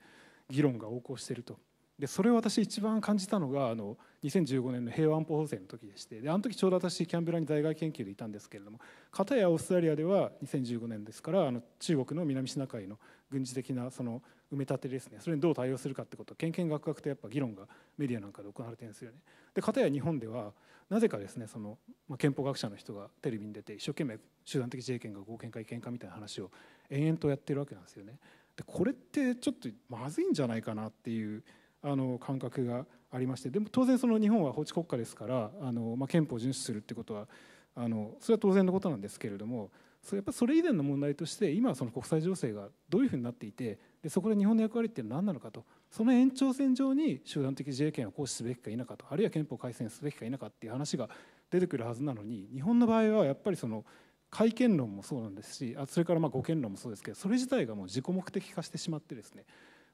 議論が横行しているとでそれを私一番感じたのがあの2015年の平和安保法制の時でしてであの時ちょうど私キャンベラに在外研究でいたんですけれども片やオーストラリアでは2015年ですからあの中国の南シナ海の軍事的なその埋め立てですねそれにどう対応するかってことをけんけんがくがくとやっぱ議論がメディアなんかで行われてるんですよね。で片や日本ではなぜかですねその、まあ、憲法学者の人がテレビに出て一生懸命集団的自衛権が合憲か違憲かみたいな話を延々とやってるわけなんですよね。でこれってちょっとまずいんじゃないかなっていうあの感覚がありましてでも当然その日本は法治国家ですからあの、まあ、憲法を遵守するってことはあのそれは当然のことなんですけれどもそれやっぱそれ以前の問題として今その国際情勢がどういうふうになっていてでそこで日本の役割っていうのは何なのかとその延長線上に集団的自衛権を行使すべきか否かとあるいは憲法改正すべきか否かっていう話が出てくるはずなのに日本の場合はやっぱりその改憲論もそうなんですしそれからまあ護憲論もそうですけどそれ自体がもう自己目的化してしまってですね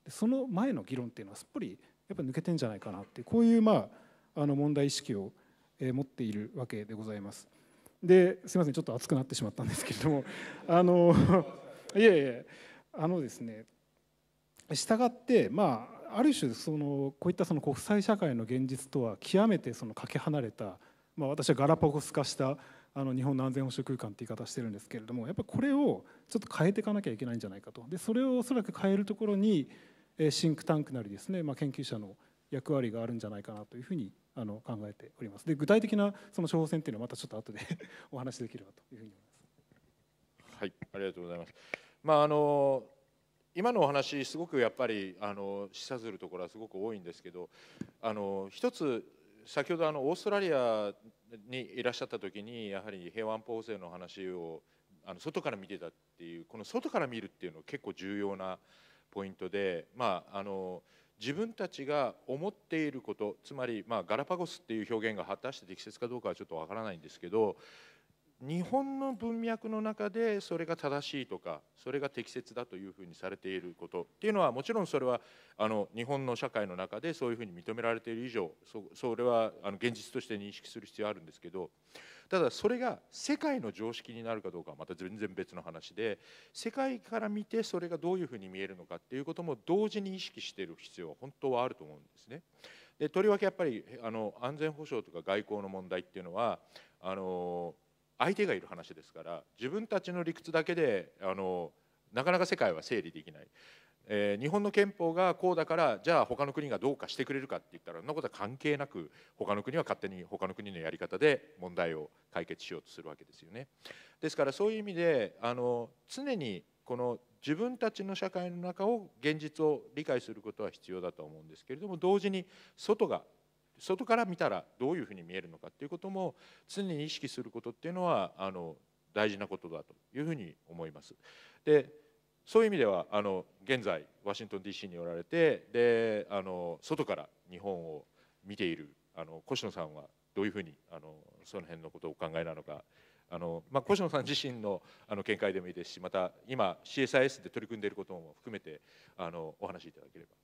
その前の議論っていうのはすっぽりやっぱ抜けてんじゃないかなってこういうまああの問題意識を持っているわけでございます。ですみませんちょっと熱くなってしまったんですけれども あのいえいえあのですね従ってまあある種そのこういったその国際社会の現実とは極めてそのかけ離れた、まあ、私はガラパゴス化したあの日本の安全保障空間って言い方してるんですけれどもやっぱこれをちょっと変えていかなきゃいけないんじゃないかとでそれをおそらく変えるところにシンクタンクなりですね、まあ、研究者の役割があるんじゃないかなというふうにあの考えておりますで具体的なその処方箋っていうのはまたちょっと後で お話できればというふうに思いますはいありがとうございますまああの今のお話すごくやっぱりあの示唆するところはすごく多いんですけどあの一つ先ほどあのオーストラリアにいらっしゃった時にやはり平和安保法制の話をあの外から見てたっていうこの外から見るっていうのは結構重要なポイントで、まあ、あの自分たちが思っていることつまり、まあ、ガラパゴスっていう表現が果たして適切かどうかはちょっとわからないんですけど日本の文脈の中でそれが正しいとかそれが適切だというふうにされていることっていうのはもちろんそれはあの日本の社会の中でそういうふうに認められている以上それはあの現実として認識する必要あるんですけどただそれが世界の常識になるかどうかはまた全然別の話で世界から見てそれがどういうふうに見えるのかっていうことも同時に意識している必要は本当はあると思うんですね。でとりわけやっぱりあの安全保障とか外交の問題っていうのはあの相手がいる話ですから自分たちの理屈だけであのなかなか世界は整理できない、えー、日本の憲法がこうだからじゃあ他の国がどうかしてくれるかって言ったらそんなことは関係なく他の国は勝手に他の国のやり方で問題を解決しようとするわけですよね。ですからそういう意味であの常にこの自分たちの社会の中を現実を理解することは必要だと思うんですけれども同時に外が外から見たらどういうふうに見えるのかっていうことも常に意識することっていうのはあの大事なことだというふうに思います。でそういう意味ではあの現在ワシントン DC におられてであの外から日本を見ているあの越野さんはどういうふうにあのその辺のことをお考えなのかあの、まあ、越野さん自身のあの見解でもいいですしまた今 CSIS で取り組んでいることも含めてあのお話しいただければ。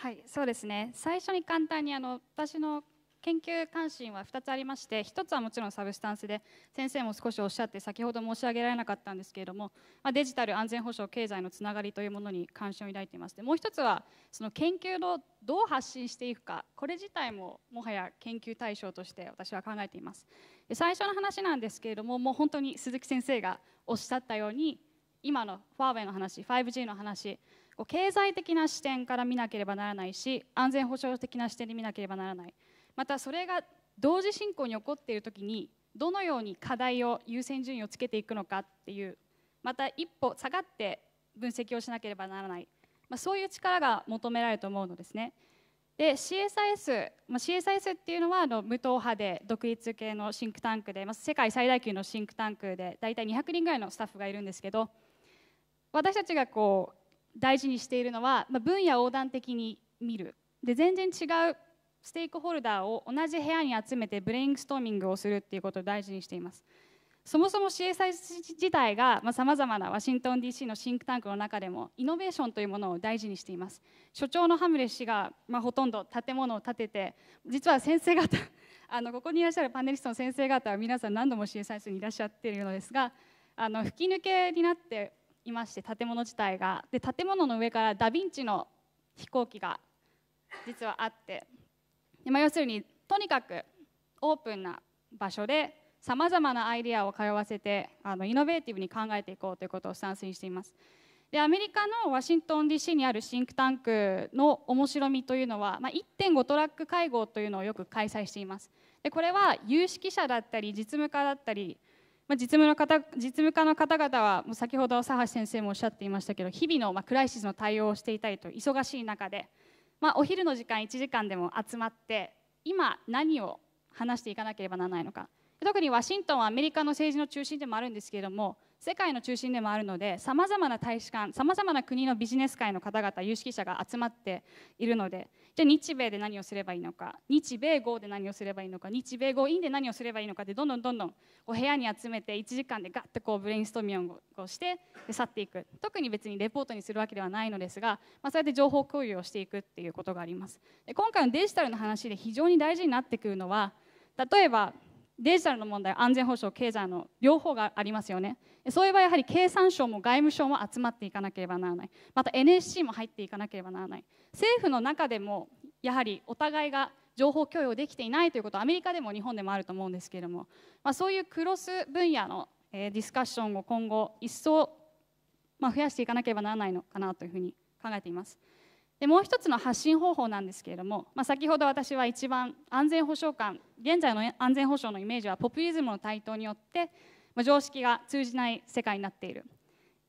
はいそうですね最初に簡単にあの私の研究関心は2つありまして1つはもちろんサブスタンスで先生も少しおっしゃって先ほど申し上げられなかったんですけれども、まデジタル安全保障経済のつながりというものに関心を抱いていましてもう1つはその研究のどう発信していくかこれ自体ももはや研究対象として私は考えています最初の話なんですけれどももう本当に鈴木先生がおっしゃったように今のファーウェイの話 5G の話経済的な視点から見なければならないし安全保障的な視点で見なければならないまたそれが同時進行に起こっている時にどのように課題を優先順位をつけていくのかっていうまた一歩下がって分析をしなければならない、まあ、そういう力が求められると思うのですね。で CSIS、まあ、CSIS っていうのはあの無党派で独立系のシンクタンクで、まあ、世界最大級のシンクタンクで大体200人ぐらいのスタッフがいるんですけど私たちがこう大事にしているのは、まあ、分野横断的に見るで全然違うステークホルダーを同じ部屋に集めてブレインストーミングをするっていうことを大事にしていますそもそも CSI 自体がさまざ、まなワシントン DC のシンクタンクの中でもイノベーションというものを大事にしています所長のハムレ氏が、まあ、ほとんど建物を建てて実は先生方 あのここにいらっしゃるパネリストの先生方は皆さん何度も c s i にいらっしゃっているのですがあの吹き抜けになっていまして建物自体がで建物の上からダ・ヴィンチの飛行機が実はあってで、まあ、要するにとにかくオープンな場所でさまざまなアイデアを通わせてあのイノベーティブに考えていこうということをスタンスにしています。でアメリカのワシントン DC にあるシンクタンクの面白みというのは、まあ、1.5トラック会合というのをよく開催していますでこれは有識者だったり実務家だったりまあ、実務の方実務家の方々はもう先ほど佐橋先生もおっしゃっていましたけど日々のまあクライシスの対応をしていたりと忙しい中で、まあ、お昼の時間1時間でも集まって今何を話していかなければならないのか特にワシントンはアメリカの政治の中心でもあるんですけれども世界の中心でもあるのでさまざまな大使館さまざまな国のビジネス界の方々有識者が集まっているのでじゃあ日米で何をすればいいのか日米豪で何をすればいいのか日米豪インで何をすればいいのかってどんどんどんどんお部屋に集めて1時間でガッとこうブレインストーミングをしてで去っていく特に別にレポートにするわけではないのですが、まあ、そうやって情報共有をしていくっていうことがありますで今回のデジタルの話で非常に大事になってくるのは例えばデジタルの問題安全保障経済の両方がありますよねそういえばやはり経産省も外務省も集まっていかなければならないまた NSC も入っていかなければならない政府の中でもやはりお互いが情報共有できていないということはアメリカでも日本でもあると思うんですけれども、まあ、そういうクロス分野のディスカッションを今後一層、ま増やしていかなければならないのかなというふうに考えています。でもう一つの発信方法なんですけれども、まあ、先ほど私は一番安全保障官現在の安全保障のイメージはポピュリズムの台頭によってまあ、常識が通じない世界になっている。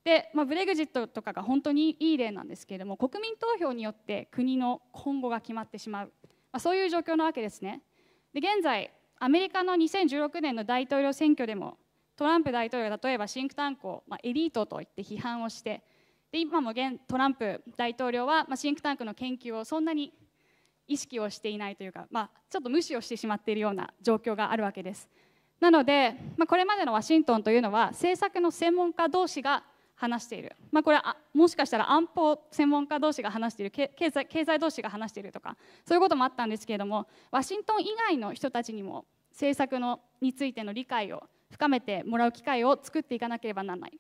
で、まあ、ブレグジットとかが本当にいい例なんですけれども国民投票によって国の今後が決まってしまう、まあ、そういう状況なわけですねで現在アメリカの2016年の大統領選挙でもトランプ大統領が例えばシンクタンクを、まあ、エリートと言って批判をしてで今も現トランプ大統領は、まあ、シンクタンクの研究をそんなに意識をしていないというか、まあ、ちょっと無視をしてしまっているような状況があるわけです。なので、まあ、これまでのワシントンというのは政策の専門家同士が話している、まあ、これはもしかしたら安保専門家同士が話している経済経済同士が話しているとかそういうこともあったんですけれどもワシントン以外の人たちにも政策のについての理解を深めてもらう機会を作っていかなければならない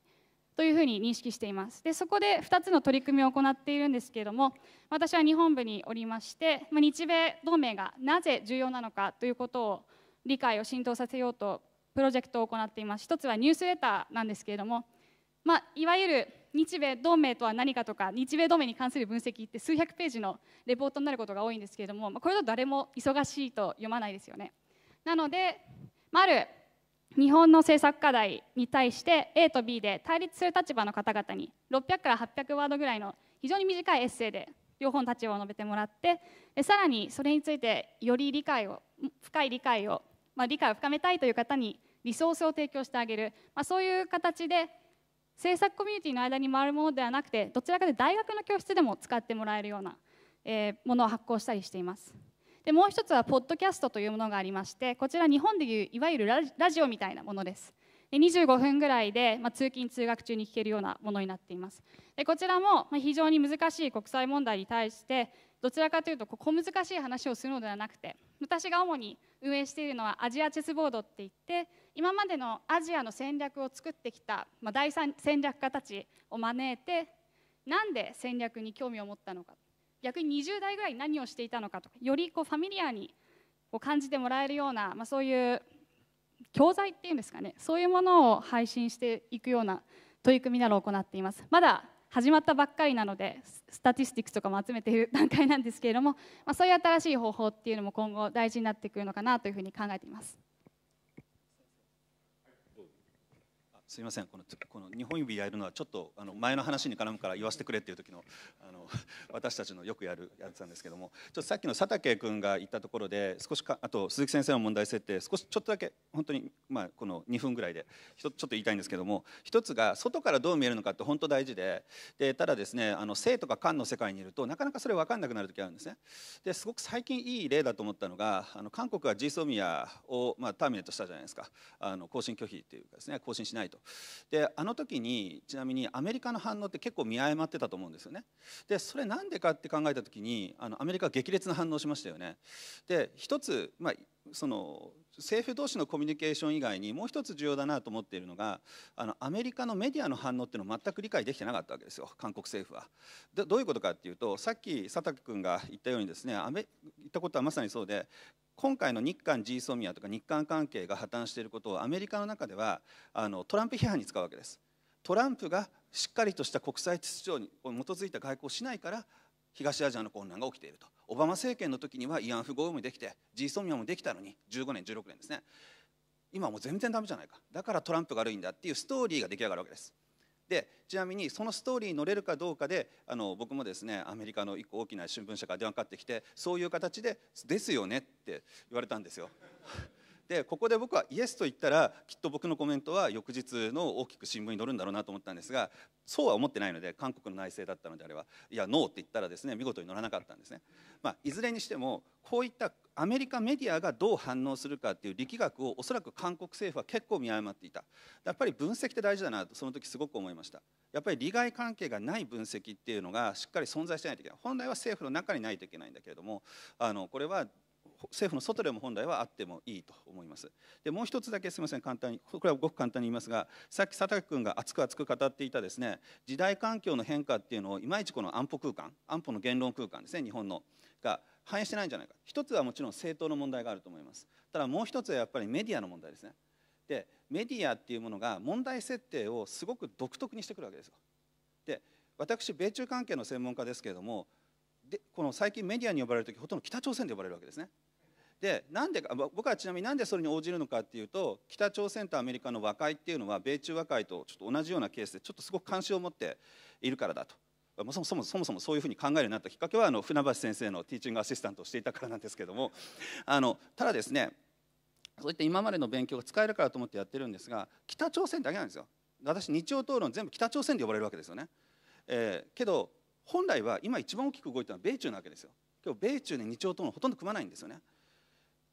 というふうに認識していますでそこで2つの取り組みを行っているんですけれども私は日本部におりまして、まあ、日米同盟がなぜ重要なのかということを理解を浸透させようとプロジェクトを行っています一つはニュースレターなんですけれども、まあ、いわゆる日米同盟とは何かとか日米同盟に関する分析って数百ページのレポートになることが多いんですけれども、まあ、これだと誰も忙しいと読まないですよねなので、まあ、ある日本の政策課題に対して A と B で対立する立場の方々に600から800ワードぐらいの非常に短いエッセイで両方の立場を述べてもらってさらにそれについてより理解を深い理解をまあ、理解を深めたいという方にリソースを提供してあげる、まあ、そういう形で政策コミュニティの間に回るものではなくてどちらかで大学の教室でも使ってもらえるような、えー、ものを発行したりしています。でもう一つはポッドキャストというものがありましてこちら日本でいういわゆるラジオみたいなものです。で25分ぐらいで、まあ、通勤通学中に聞けるようなものになっていますでこちらも、まあ、非常に難しい国際問題に対してどちらかというと小難しい話をするのではなくて私が主に運営しているのはアジアチェスボードっていって今までのアジアの戦略を作ってきた、まあ、第三戦略家たちを招いてなんで戦略に興味を持ったのか逆に20代ぐらいに何をしていたのかとかよりこうファミリアにこう感じてもらえるような、まあ、そういう教材っていうんですかねそういうものを配信していくような取り組みなどを行っていますまだ始まったばっかりなのでスタティスティックスとかも集めている段階なんですけれども、まあ、そういう新しい方法っていうのも今後大事になってくるのかなというふうに考えています。すみませんこのこの2本指やるのはちょっとあの前の話に絡むから言わせてくれっていう時のあの私たちのよくやるやつなんですけどもちょっとさっきの佐竹君が言ったところで少しかあと鈴木先生の問題設定少しちょっとだけ本当に、まあ、この2分ぐらいでちょっと言いたいんですけども一つが外からどう見えるのかって本当大事ででただですねあの性とか感の世界にいるとなかなかそれ分かんなくなる時あるんですね。ですごく最近いい例だと思ったのがあの韓国は g ーソミアを、まあ、ターミネートしたじゃないですかあの更新拒否っていうかですね更新しないと。であの時にちなみにアメリカの反応って結構見誤ってたと思うんですよねでそれなんでかって考えた時にあのアメリカは激烈な反応しましたよねで一つ、まあ、その政府同士のコミュニケーション以外にもう一つ重要だなと思っているのがあのアメリカのメディアの反応っていうのを全く理解できてなかったわけですよ韓国政府はで。どういうことかっていうとさっき佐竹君が言ったようにですね言ったことはまさにそうで今回の日韓 gsomia とか日韓関係が破綻していることをアメリカの中ではあのトランプ批判に使うわけですトランプがしっかりとした国際秩序に基づいた外交をしないから東アジアの混乱が起きているとオバマ政権の時には慰安婦合意もできて gsomia もできたのに15年16年ですね今もう全然ダメじゃないかだからトランプが悪いんだっていうストーリーが出来上がるわけですでちなみにそのストーリーに乗れるかどうかであの僕もですねアメリカの一個大きな新聞社から電話かかってきてそういう形で「ですよね」って言われたんですよ。でここで僕はイエスと言ったらきっと僕のコメントは翌日の大きく新聞に載るんだろうなと思ったんですがそうは思ってないので韓国の内政だったのであればいやノーって言ったらですね見事に載らなかったんですね、まあ、いずれにしてもこういったアメリカメディアがどう反応するかっていう力学をおそらく韓国政府は結構見誤っていたやっぱり分析って大事だなとその時すごく思いましたやっぱり利害関係がない分析っていうのがしっかり存在しないといけない本来は政府の中にないといけないんだけれどもあのこれは政府の外でも本来はあってもいいと思います。でもう一つだけすみません簡単にこれはごく簡単に言いますがさっき佐竹君が熱く熱く語っていたですね時代環境の変化っていうのをいまいちこの安保空間安保の言論空間ですね日本のが反映してないんじゃないか一つはもちろん政党の問題があると思いますただもう一つはやっぱりメディアの問題ですねでメディアっていうものが問題設定をすごく独特にしてくるわけですよで私米中関係の専門家ですけれどもでこの最近メディアに呼ばれる時ほとんど北朝鮮で呼ばれるわけですねでなんで僕はちなみになんでそれに応じるのかっていうと北朝鮮とアメリカの和解っていうのは米中和解とちょっと同じようなケースでちょっとすごく関心を持っているからだと。そもそもそもそもそういうふうに考えるようになったきっかけはあの船橋先生のティーチングアシスタントをしていたからなんですけどもあのただですねそういった今までの勉強が使えるからと思ってやってるんですが北朝鮮だけなんですよ私日曜討論全部北朝鮮で呼ばれるわけですよね、えー、けど本来は今一番大きく動いたのは米中なわけですよ今日米中で日曜討論ほとんど組まないんですよね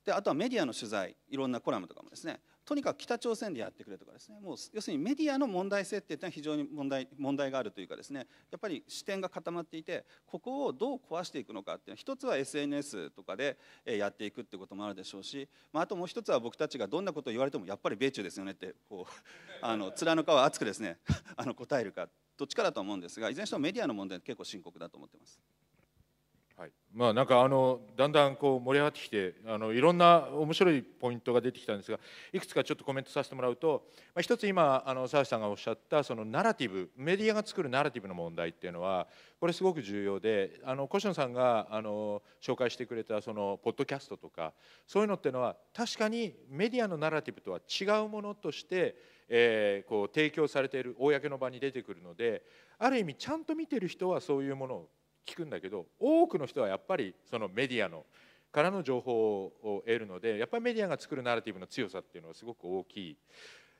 であとはメディアの取材いろんなコラムとかもですねとにかく北朝鮮でやってくれとかですねもう要するにメディアの問題設定っていうのは非常に問題問題があるというかですねやっぱり視点が固まっていてここをどう壊していくのかっていうのは一つは SNS とかでやっていくってこともあるでしょうし、まあ、あともう一つは僕たちがどんなことを言われてもやっぱり米中ですよねってこう あの面の皮を厚くですね あの答えるかどっちかだと思うんですがいずれにしてもメディアの問題は結構深刻だと思ってます。はいまあ、なんかあのだんだんこう盛り上がってきてあのいろんな面白いポイントが出てきたんですがいくつかちょっとコメントさせてもらうと、まあ、一つ今あの澤さんがおっしゃったそのナラティブメディアが作るナラティブの問題っていうのはこれすごく重要であのコシノさんがあの紹介してくれたそのポッドキャストとかそういうのっていうのは確かにメディアのナラティブとは違うものとしてえー、こう提供されている公の場に出てくるのである意味ちゃんと見てる人はそういうものを聞くんだけど多くの人はやっぱりそのメディアのからの情報を得るのでやっぱりメディアが作るナラティブの強さっていうのはすごく大きい。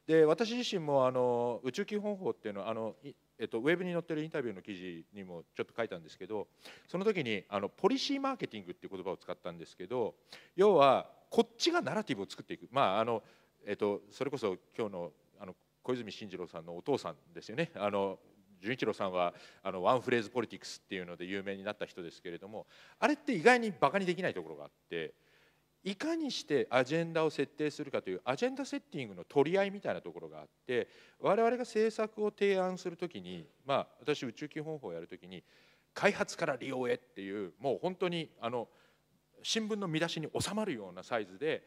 で私自身もあの宇宙基本法っていうのはあの、えっと、ウェブに載ってるインタビューの記事にもちょっと書いたんですけどその時にあのポリシーマーケティングっていう言葉を使ったんですけど要はこっちがナラティブを作っていく、まああのえっと、それこそ今日のあの小泉進次郎さんのお父さんですよねあの純一郎さんはあのワンフレーズポリティクスっていうので有名になった人ですけれどもあれって意外にバカにできないところがあっていかにしてアジェンダを設定するかというアジェンダセッティングの取り合いみたいなところがあって我々が政策を提案する時にまあ私宇宙基本法をやる時に開発から利用へっていうもう本当にあの新聞の見出しに収まるようなサイズで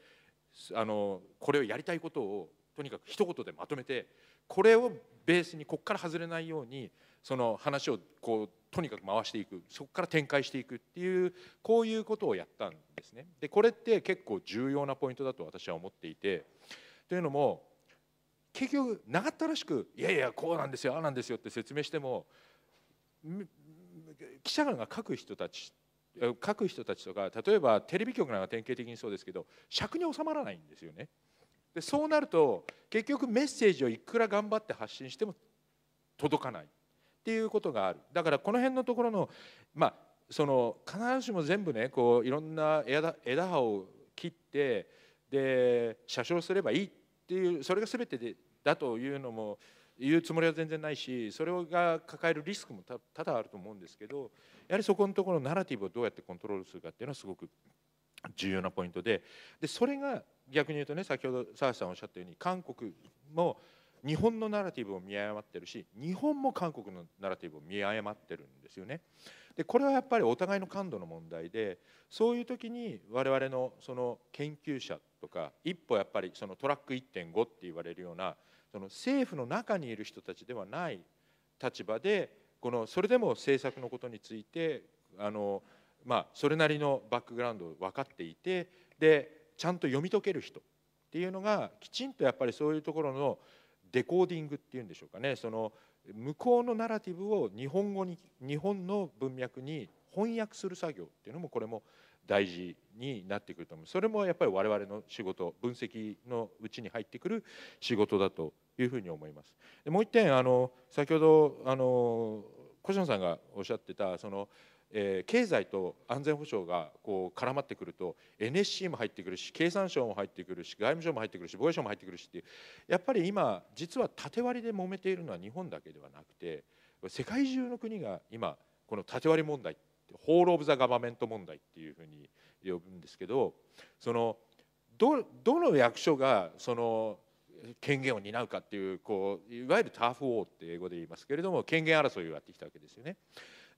あのこれをやりたいことをとにかく一言でまとめてこれをベースにここから外れないようにその話をこうとにかく回していくそこから展開していくっていうこういうことをやったんですね。でこれって結構重要なポイントだと私は思っていてというのも結局長ったらしく「いやいやこうなんですよああなんですよ」って説明しても記者が書く人たち書く人たちとか例えばテレビ局なんか典型的にそうですけど尺に収まらないんですよね。でそうなると結局メッセージをいくら頑張って発信しても届かないっていうことがあるだからこの辺のところの,、まあ、その必ずしも全部ねこういろんな枝枝葉を切ってで車掌すればいいっていうそれが全てでだというのも言うつもりは全然ないしそれが抱えるリスクも多々あると思うんですけどやはりそこのところナラティブをどうやってコントロールするかっていうのはすごく重要なポイントででそれが逆に言うとね先ほど澤さんおっしゃったように韓国も日本のナラティブを見誤ってるし日本も韓国のナラティブを見誤ってるんですよね。でこれはやっぱりお互いの感度の問題でそういう時に我々のその研究者とか一歩やっぱりそのトラック1.5って言われるようなその政府の中にいる人たちではない立場でこのそれでも政策のことについてあのまあ、それなりのバックグラウンドを分かっていてでちゃんと読み解ける人っていうのがきちんとやっぱりそういうところのデコーディングっていうんでしょうかねその向こうのナラティブを日本語に日本の文脈に翻訳する作業っていうのもこれも大事になってくると思うそれもやっぱり我々の仕事分析のうちに入ってくる仕事だというふうに思います。でもう一点あの先ほどあの小島さんがおっしゃってたそのえー、経済と安全保障がこう絡まってくると NSC も入ってくるし経産省も入ってくるし外務省も入ってくるし防衛省も入ってくるしっていうやっぱり今実は縦割りで揉めているのは日本だけではなくて世界中の国が今この縦割り問題ホール・オブ・ザ・ガバメント問題っていうふうに呼ぶんですけどそのどどの役所がその権限を担うかっていうこういわゆるターフ・ウォーって英語で言いますけれども権限争いをやってきたわけですよね。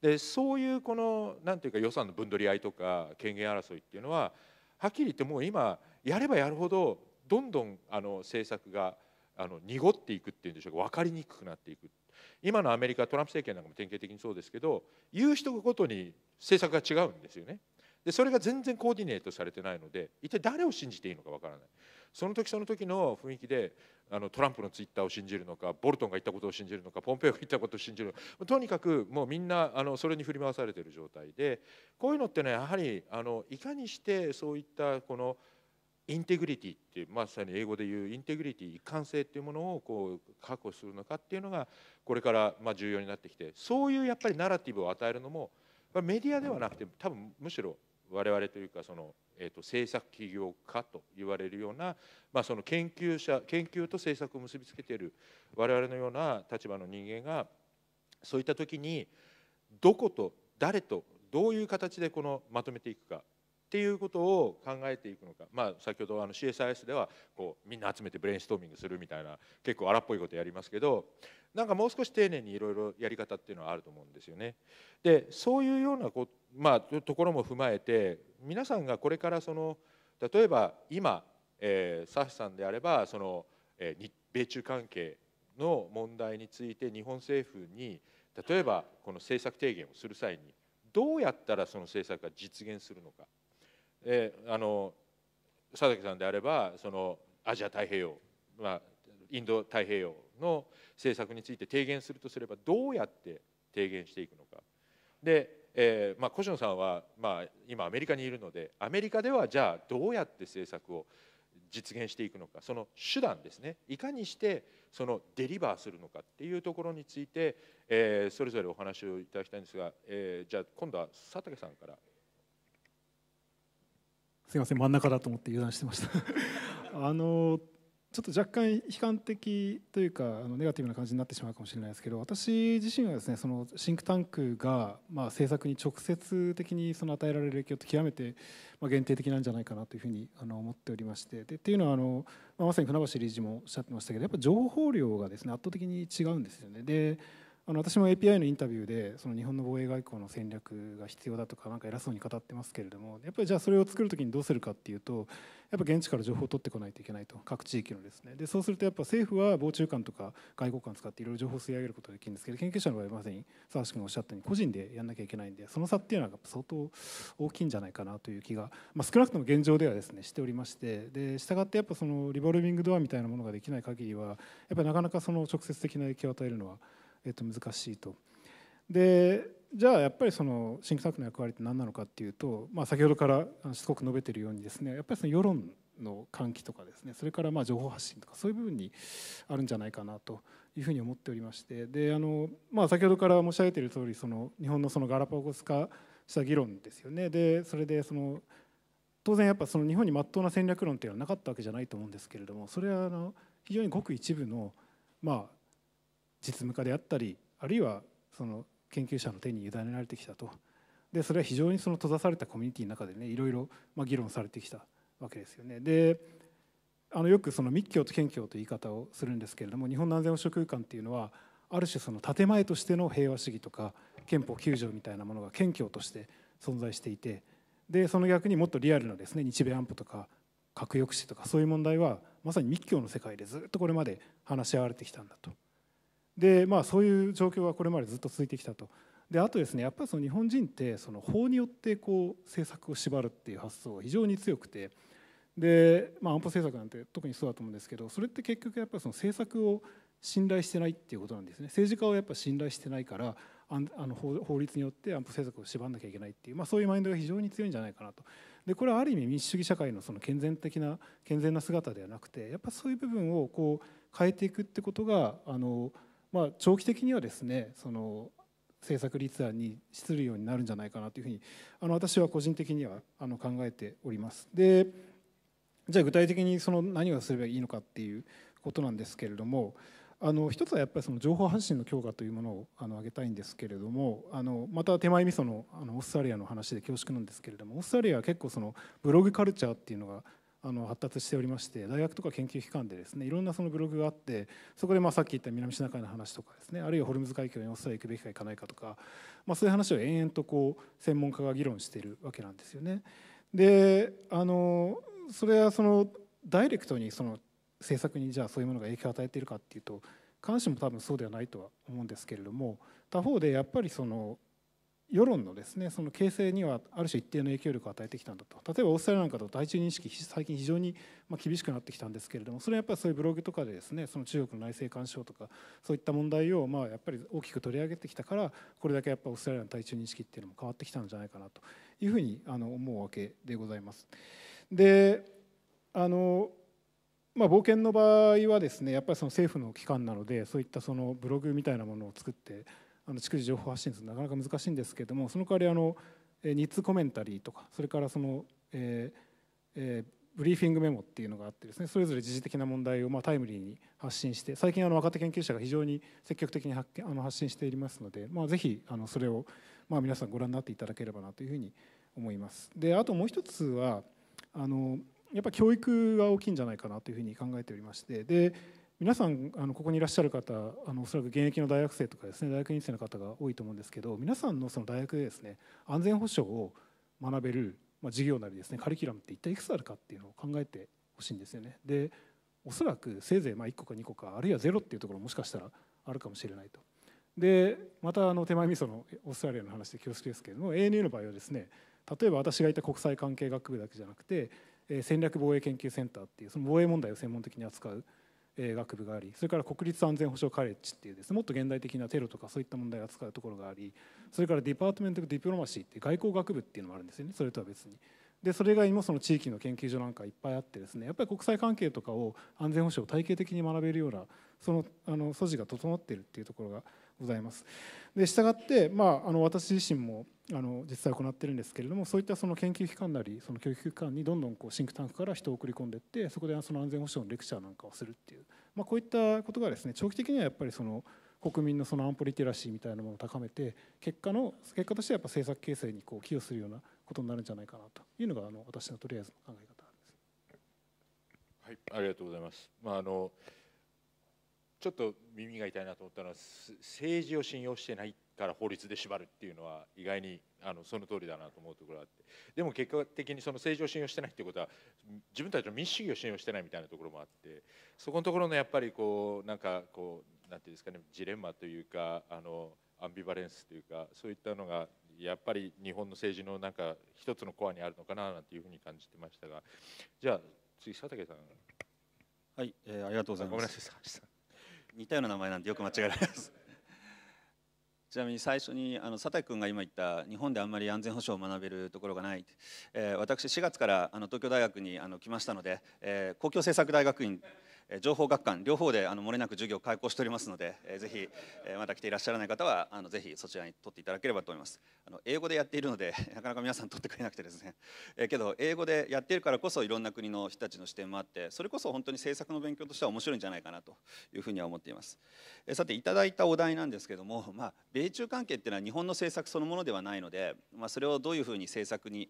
でそういうこの何ていうか予算の分取り合いとか権限争いっていうのははっきり言ってもう今やればやるほどどんどんあの政策があの濁っていくっていうんでしょうか分かりにくくなっていく今のアメリカトランプ政権なんかも典型的にそうですけど言う人ごとに政策が違うんですよね。でそれが全然コーディネートされてないので一体誰を信じていいのかわからないその時その時の雰囲気であのトランプのツイッターを信じるのかボルトンが言ったことを信じるのかポンペイが言ったことを信じるのかとにかくもうみんなあのそれに振り回されている状態でこういうのってねやはりあのいかにしてそういったこのインテグリティってまさに英語で言うインテグリティ一貫性っていうものをこう確保するのかっていうのがこれからま重要になってきてそういうやっぱりナラティブを与えるのもメディアではなくて多分むしろ我々というかその、えーと、政策起業家と言われるような、まあ、その研究者研究と政策を結びつけている我々のような立場の人間がそういった時にどこと誰とどういう形でこのまとめていくかっていうことを考えていくのか、まあ、先ほどあの CSIS ではこうみんな集めてブレインストーミングするみたいな結構荒っぽいことやりますけどなんかもう少し丁寧にいろいろやり方っていうのはあると思うんですよね。でそういうようなこまあ、ところも踏まえて皆さんがこれからその例えば今、えー、サフさんであればその、えー、米中関係の問題について日本政府に例えばこの政策提言をする際にどうやったらその政策が実現するのか、えー、あの佐木さんであればそのアジア太平洋、まあ、インド太平洋の政策について提言するとすればどうやって提言していくのか。でえーまあ、小シさんは、まあ、今アメリカにいるのでアメリカではじゃあどうやって政策を実現していくのかその手段ですねいかにしてそのデリバーするのかっていうところについて、えー、それぞれお話をいただきたいんですが、えー、じゃあ今度は佐竹さんからすみません真ん中だと思って油断してました あのちょっと若干悲観的というかあのネガティブな感じになってしまうかもしれないですけど私自身はですねそのシンクタンクがまあ政策に直接的にその与えられる影響って極めてまあ限定的なんじゃないかなというふうにあの思っておりましてでっていうのはあの、ままさに船橋理事もおっしゃってましたけどやっぱ情報量がですね圧倒的に違うんですよね。であの私も API のインタビューでその日本の防衛外交の戦略が必要だとかなんか偉そうに語ってますけれどもやっぱりじゃあそれを作る時にどうするかっていうとやっぱ現地から情報を取ってこないといけないと各地域のですねでそうするとやっぱ政府は防虫官とか外交官使っていろいろ情報を吸い上げることができるんですけど研究者の場合はまさに澤橋君がおっしゃったように個人でやんなきゃいけないんでその差っていうのは相当大きいんじゃないかなという気が、まあ、少なくとも現状ではですねしておりましてで従ってやっぱそのリボルビングドアみたいなものができない限りはやっぱりなかなかその直接的な影響を与えるのはえっと難しいと。でじゃあやっぱりそのシンクタンクの役割って何なのかっていうと、まあ、先ほどからしつこく述べてるようにですねやっぱりその世論の喚起とかですねそれからまあ情報発信とかそういう部分にあるんじゃないかなというふうに思っておりましてであの、まあ、先ほどから申し上げている通りその日本のそのガラパゴス化した議論ですよねでそれでその当然やっぱその日本にまっとうな戦略論っていうのはなかったわけじゃないと思うんですけれどもそれはあの非常にごく一部のまあ実務家であったりあるいはその研究者の手に委ねられてきたとでそれは非常にその閉ざされたコミュニティの中でねいろいろま議論されてきたわけですよね。であのよくその密教と謙虚という言い方をするんですけれども日本の安全保障空間っていうのはある種その建前としての平和主義とか憲法9条みたいなものが謙虚として存在していてでその逆にもっとリアルなですね日米安保とか核抑止とかそういう問題はまさに密教の世界でずっとこれまで話し合われてきたんだと。でまあ、そういう状況がこれまでずっと続いてきたとであとですねやっぱりその日本人ってその法によってこう政策を縛るっていう発想が非常に強くてで、まあ、安保政策なんて特にそうだと思うんですけどそれって結局やっぱりその政策を信頼してないっていうことなんですね政治家をやっぱ信頼してないからあの法律によって安保政策を縛らなきゃいけないっていう、まあ、そういうマインドが非常に強いんじゃないかなとでこれはある意味民主主義社会のその健全的な健全な姿ではなくてやっぱそういう部分をこう変えていくってことがあの、まあ、長期的にはですねその政策立案に資するようになるんじゃないかなというふうにあの私は個人的にはあの考えております。でじゃあ具体的にその何をすればいいのかっていうことなんですけれどもあの一つはやっぱりその情報発信の強化というものをあの挙げたいんですけれどもあのまた手前味噌のあのオーストラリアの話で恐縮なんですけれどもオーストラリアは結構そのブログカルチャーっていうのがあの発達しておりまして大学とか研究機関でですねいろんなそのブログがあってそこでまあさっき言った南シナ海の話とかですねあるいはホルムズ海峡にオーストラリア行くべきか行かないかとか、まあ、そういう話を延々とこう専門家が議論しているわけなんですよね。であのそれはそのダイレクトにその政策にじゃあそういうものが影響を与えているかっていうと関心も多分そうではないとは思うんですけれども他方でやっぱりその世論のですねその形成にはある種一定の影響力を与えてきたんだと例えばオーストラリアなんかだと対中認識最近非常に厳しくなってきたんですけれどもそれはやっぱりそういうブログとかでですねその中国の内政干渉とかそういった問題をまあやっぱり大きく取り上げてきたからこれだけやっぱオーストラリアの対中認識っていうのも変わってきたんじゃないかなというふうにあの思うわけでございます。であのまあ、冒険の場合はですねやっぱりその政府の機関なのでそういったそのブログみたいなものを作ってあの逐次情報発信するのはなかなか難しいんですけれどもその代わりあの日通コメンタリーとかそれからその、えーえー、ブリーフィングメモっていうのがあってですねそれぞれ時事的な問題をまあタイムリーに発信して最近あの若手研究者が非常に積極的に発見あの発信していますので、まあ、ぜひあのそれをまあ皆さんご覧になっていただければなというふうに思います。であともう一つはあのやっぱ教育が大きいんじゃないかなというふうに考えておりましてで皆さんあのここにいらっしゃる方あのおそらく現役の大学生とかですね大学院生の方が多いと思うんですけど皆さんのその大学でですね安全保障を学べる、まあ、授業なりですねカリキュラムって一体いくつあるかっていうのを考えてほしいんですよね。でおそらくせいぜいま1個か2個かあるいはゼロっていうところもしかしたらあるかもしれないと。でまたあの手前味噌のオーストラリアの話で恐縮ですけれども ANU の場合はですね例えば私がいた国際関係学部だけじゃなくて戦略防衛研究センターっていうその防衛問題を専門的に扱う学部がありそれから国立安全保障カレッジっていうです、ね、もっと現代的なテロとかそういった問題を扱うところがありそれからディパートメント・ディプロマシーって外交学部っていうのもあるんですよねそれとは別に。でそれ以外にもその地域の研究所なんかいっぱいあってですねやっぱり国際関係とかを安全保障を体系的に学べるようなそのあの素地が整っているっていうところがございます。で従って、まあ、あの私自身もあの実際行ってるんですけれどもそういったその研究機関なりその教育機関にどんどんこうシンクタンクから人を送り込んでいってそこでその安全保障のレクチャーなんかをするっていう、まあ、こういったことがですね長期的にはやっぱりその国民のその安保リテラシーみたいなものを高めて結果の結果としてはやっぱ政策形成にこう寄与するようなことになるんじゃないかなというのがあの私のとりあえずの考え方です。はい、ありがとうございます。まああのちょっと耳が痛いなと思ったのは政治を信用してないから法律で縛るっていうのは意外にあのその通りだなと思うところがあってでも結果的にその政治を信用してないっていうことは自分たちの民主主義を信用してないみたいなところもあってそこのところのやっぱりこうなんかこうなんていうんですかねジレンマというかあのアンビバレンスというかそういったのがやっぱり日本の政治のなんか一つのコアにあるのかななんていうふうに感じてましたがじゃあ次佐竹さんはい、えー、ありがとうございます。似たような名前なんでよく間違えられます ちなみに最初にあの佐竹君が今言った日本であんまり安全保障を学べるところがない、えー、私4月からあの東京大学にあの来ましたので、えー、公共政策大学院情報学館両方であの漏れなく授業を開講しておりますので、えー、ぜひ、えー、まだ来ていらっしゃらない方はあのぜひそちらに取っていただければと思いますあの英語でやっているので なかなか皆さん取ってくれなくてですね、えー、けど英語でやっているからこそいろんな国の人たちの視点もあってそれこそ本当に政策の勉強としては面白いんじゃないかなというふうには思っています、えー、さていただいたお題なんですけども、まあ、米中関係っていうのは日本の政策そのものではないので、まあ、それをどういうふうに政策に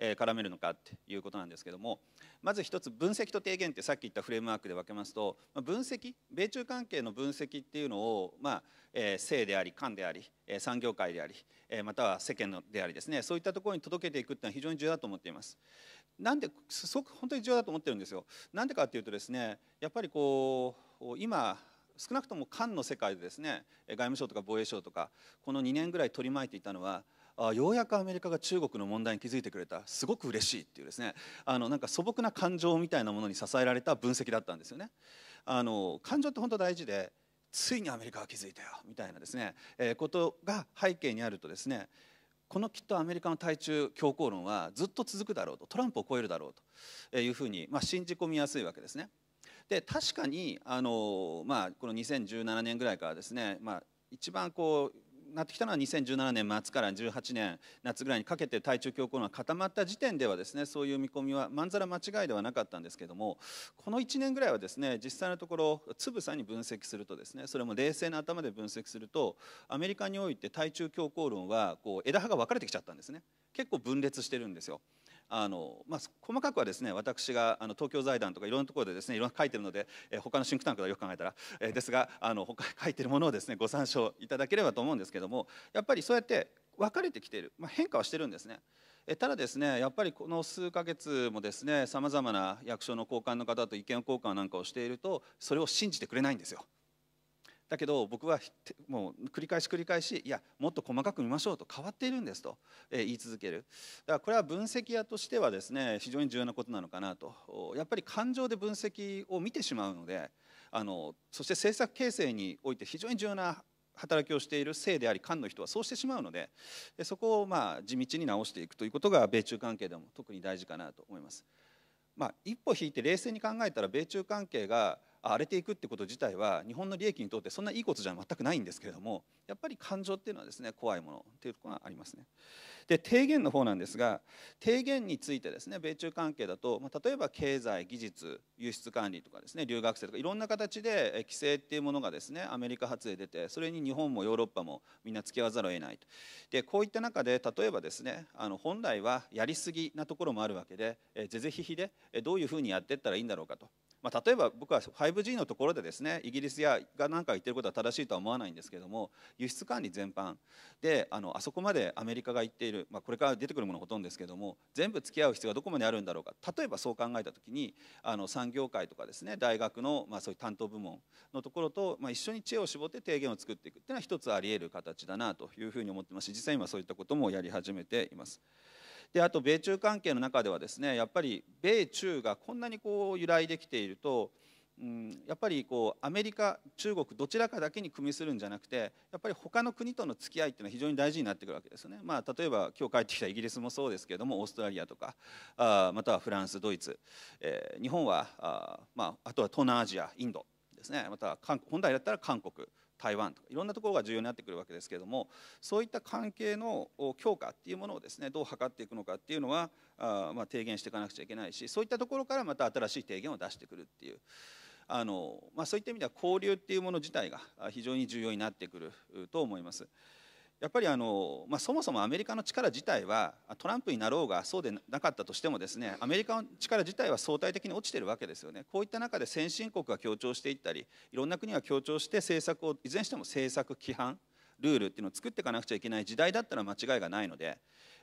絡めるのかっていうことなんですけどもまず一つ分析と提言ってさっき言ったフレームワークで分けますと分析米中関係の分析っていうのをまあ性であり官であり産業界でありまたは世間のでありですねそういったところに届けていくっていうのは非常に重要だと思っています。なんですごく本当に重要だと思ってるんですよ。なんでかっていうとですねやっぱりこう今少なくとも官の世界でですね外務省とか防衛省とかこの2年ぐらい取り巻いていたのはあようやくアメリカが中国の問題に気づいてくれたすごく嬉しいっていうですねあのなんか素朴な感情みたいなものに支えられた分析だったんですよね。あの感情って本当大事でついにアメリカは気づいたよみたいなですね、えー、ことが背景にあるとですねこのきっとアメリカの対中強硬論はずっと続くだろうとトランプを超えるだろうというふうに、まあ、信じ込みやすいわけですね。で確かにあの、まあ、この2017年ぐらいからですね、まあ、一番こうなってきたのは2017年末から18年夏ぐらいにかけて対中強硬論が固まった時点ではですねそういう見込みはまんざら間違いではなかったんですけどもこの1年ぐらいはですね実際のところつぶさに分析するとですねそれも冷静な頭で分析するとアメリカにおいて対中強硬論はこう枝葉が分かれてきちゃったんですね結構分裂してるんですよ。あの、まあ、細かくはですね私があの東京財団とかいろんなところでですねいろんな書いてるので、えー、他のシンクタンクだよく考えたら、えー、ですがあの他書いてるものをですねご参照いただければと思うんですけどもやっぱりそうやって分かれてきている、まあ、変化はしてるんですね。ただですねやっぱりこの数ヶ月もですねさまざまな役所の高官の方と意見交換なんかをしているとそれを信じてくれないんですよ。だけど僕はもう繰り返し繰り返しいやもっと細かく見ましょうと変わっているんですと、え言い続けるだからこれは分析屋としてはですね非常に重要なことなのかなとやっぱり感情で分析を見てしまうのであのそして政策形成において非常に重要な働きをしている性であり官の人はそうしてしまうのでそこをまあ地道に直していくということが米中関係でも特に大事かなと思います。まあ、一歩引いて冷静に考えたら米中関係が荒れていくってこと自体は日本の利益にとってそんないいことじゃ全くないんですけれどもやっぱり感情っていうのはですね怖いものっていうところがありますね。で提言の方なんですが提言についてですね米中関係だと、まあ、例えば経済技術輸出管理とかですね留学生とかいろんな形で規制っていうものがですねアメリカ発で出てそれに日本もヨーロッパもみんな付き合わざるを得ないと。でこういった中で例えばですねあの本来はやりすぎなところもあるわけで是々非々でどういうふうにやっていったらいいんだろうかとまあ、例えば僕は 5G のところでですねイギリスやが何か言ってることは正しいとは思わないんですけども輸出管理全般であのあそこまでアメリカが言っている、まあ、これから出てくるものほとんどですけども全部付き合う必要がどこまであるんだろうか例えばそう考えた時にあの産業界とかですね大学の、まあ、そういう担当部門のところと、まあ、一緒に知恵を絞って提言を作っていくっていうのは一つありえる形だなというふうに思ってますし実際今そういったこともやり始めています。であと米中関係の中ではですねやっぱり米中がこんなにこう由来できていると、うん、やっぱりこうアメリカ中国どちらかだけに組みするんじゃなくてやっぱり他の国との付き合いっていうのは非常に大事になってくるわけですね、まあ、例えば今日帰ってきたイギリスもそうですけれどもオーストラリアとかあまたはフランスドイツ、えー、日本はあ,、まあ、あとは東南アジアインドですねまた本来だったら韓国台湾とかいろんなところが重要になってくるわけですけれどもそういった関係の強化っていうものをですねどう図っていくのかっていうのはあ、まあ、提言していかなくちゃいけないしそういったところからまた新しい提言を出してくるっていう。あのまあ、そういった意味では交流っていうもの自体が非常に重要になってくると思います。やっぱりあの、まあ、そもそもアメリカの力自体はトランプになろうがそうでなかったとしてもですねアメリカの力自体は相対的に落ちているわけですよねこういった中で先進国が協調していったりいろんな国が協調して政策をいずれにしても政策規範ルールっていうのを作っていかなくちゃいけない時代だったら間違いがないので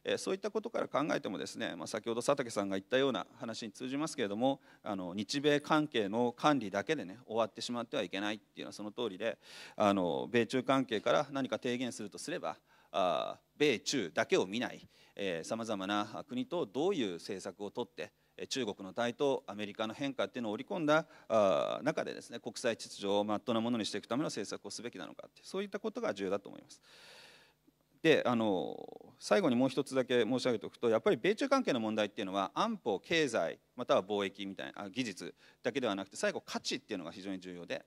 えそういったことから考えてもですね、まあ、先ほど佐竹さんが言ったような話に通じますけれどもあの日米関係の管理だけでね終わってしまってはいけないっていうのはその通りであの米中関係から何か提言するとすればあ米中だけを見ないさまざまな国とどういう政策をとって中国の台頭アメリカの変化っていうのを織り込んだ中でですね国際秩序をまっとうなものにしていくための政策をすべきなのかってそういったことが重要だと思います。であの最後にもう一つだけ申し上げておくとやっぱり米中関係の問題っていうのは安保経済または貿易みたいな技術だけではなくて最後価値っていうのが非常に重要で、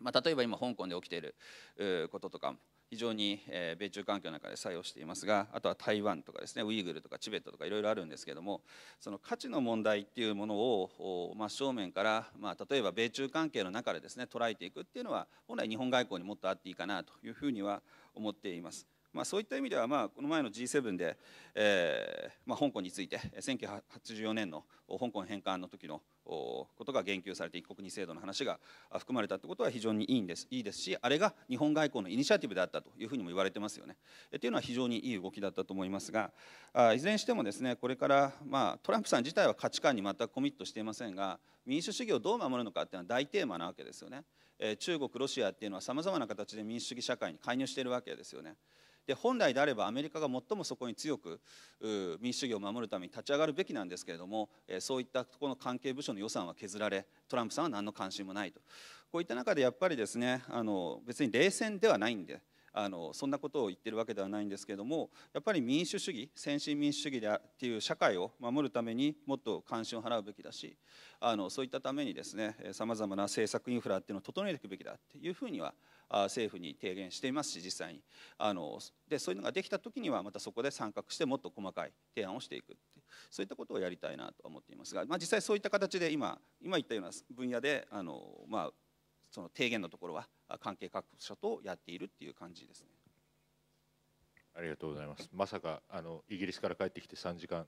まあ、例えば今香港で起きていることとかも非常に米中関係の中で作用していますがあとは台湾とかですねウイグルとかチベットとかいろいろあるんですけどもその価値の問題っていうものを真正面から、まあ、例えば米中関係の中でですね捉えていくっていうのは本来日本外交にもっとあっていいかなというふうには思っています。まあ、そういった意味では、まあ、この前の G7 で、えーまあ、香港について1984年の香港返還の時のことが言及されて一国二制度の話が含まれたってことは非常にいいんですいいですしあれが日本外交のイニシアティブであったというふうにも言われてますよね。というのは非常にいい動きだったと思いますがあいずれにしてもですねこれから、まあ、トランプさん自体は価値観に全くコミットしていませんが民主主義をどう守るのかっていうのは大テーマなわけですよね。え中国ロシアっていうのはさまざまな形で民主主義社会に介入しているわけですよね。で本来であればアメリカが最もそこに強く民主主義を守るために立ち上がるべきなんですけれどもそういったところの関係部署の予算は削られトランプさんは何の関心もないとこういった中でやっぱりですねあの別に冷戦ではないんで。あのそんなことを言ってるわけではないんですけれどもやっぱり民主主義先進民主主義でっていう社会を守るためにもっと関心を払うべきだしあのそういったためにですねさまざまな政策インフラっていうのを整えていくべきだっていうふうには政府に提言していますし実際にあのでそういうのができた時にはまたそこで参画してもっと細かい提案をしていくそういったことをやりたいなと思っていますが、まあ、実際そういった形で今今言ったような分野であの、まあ、その提言のところは関係各所とやっているっていう感じですね。ありがとうございます。まさかあのイギリスから帰ってきて3時間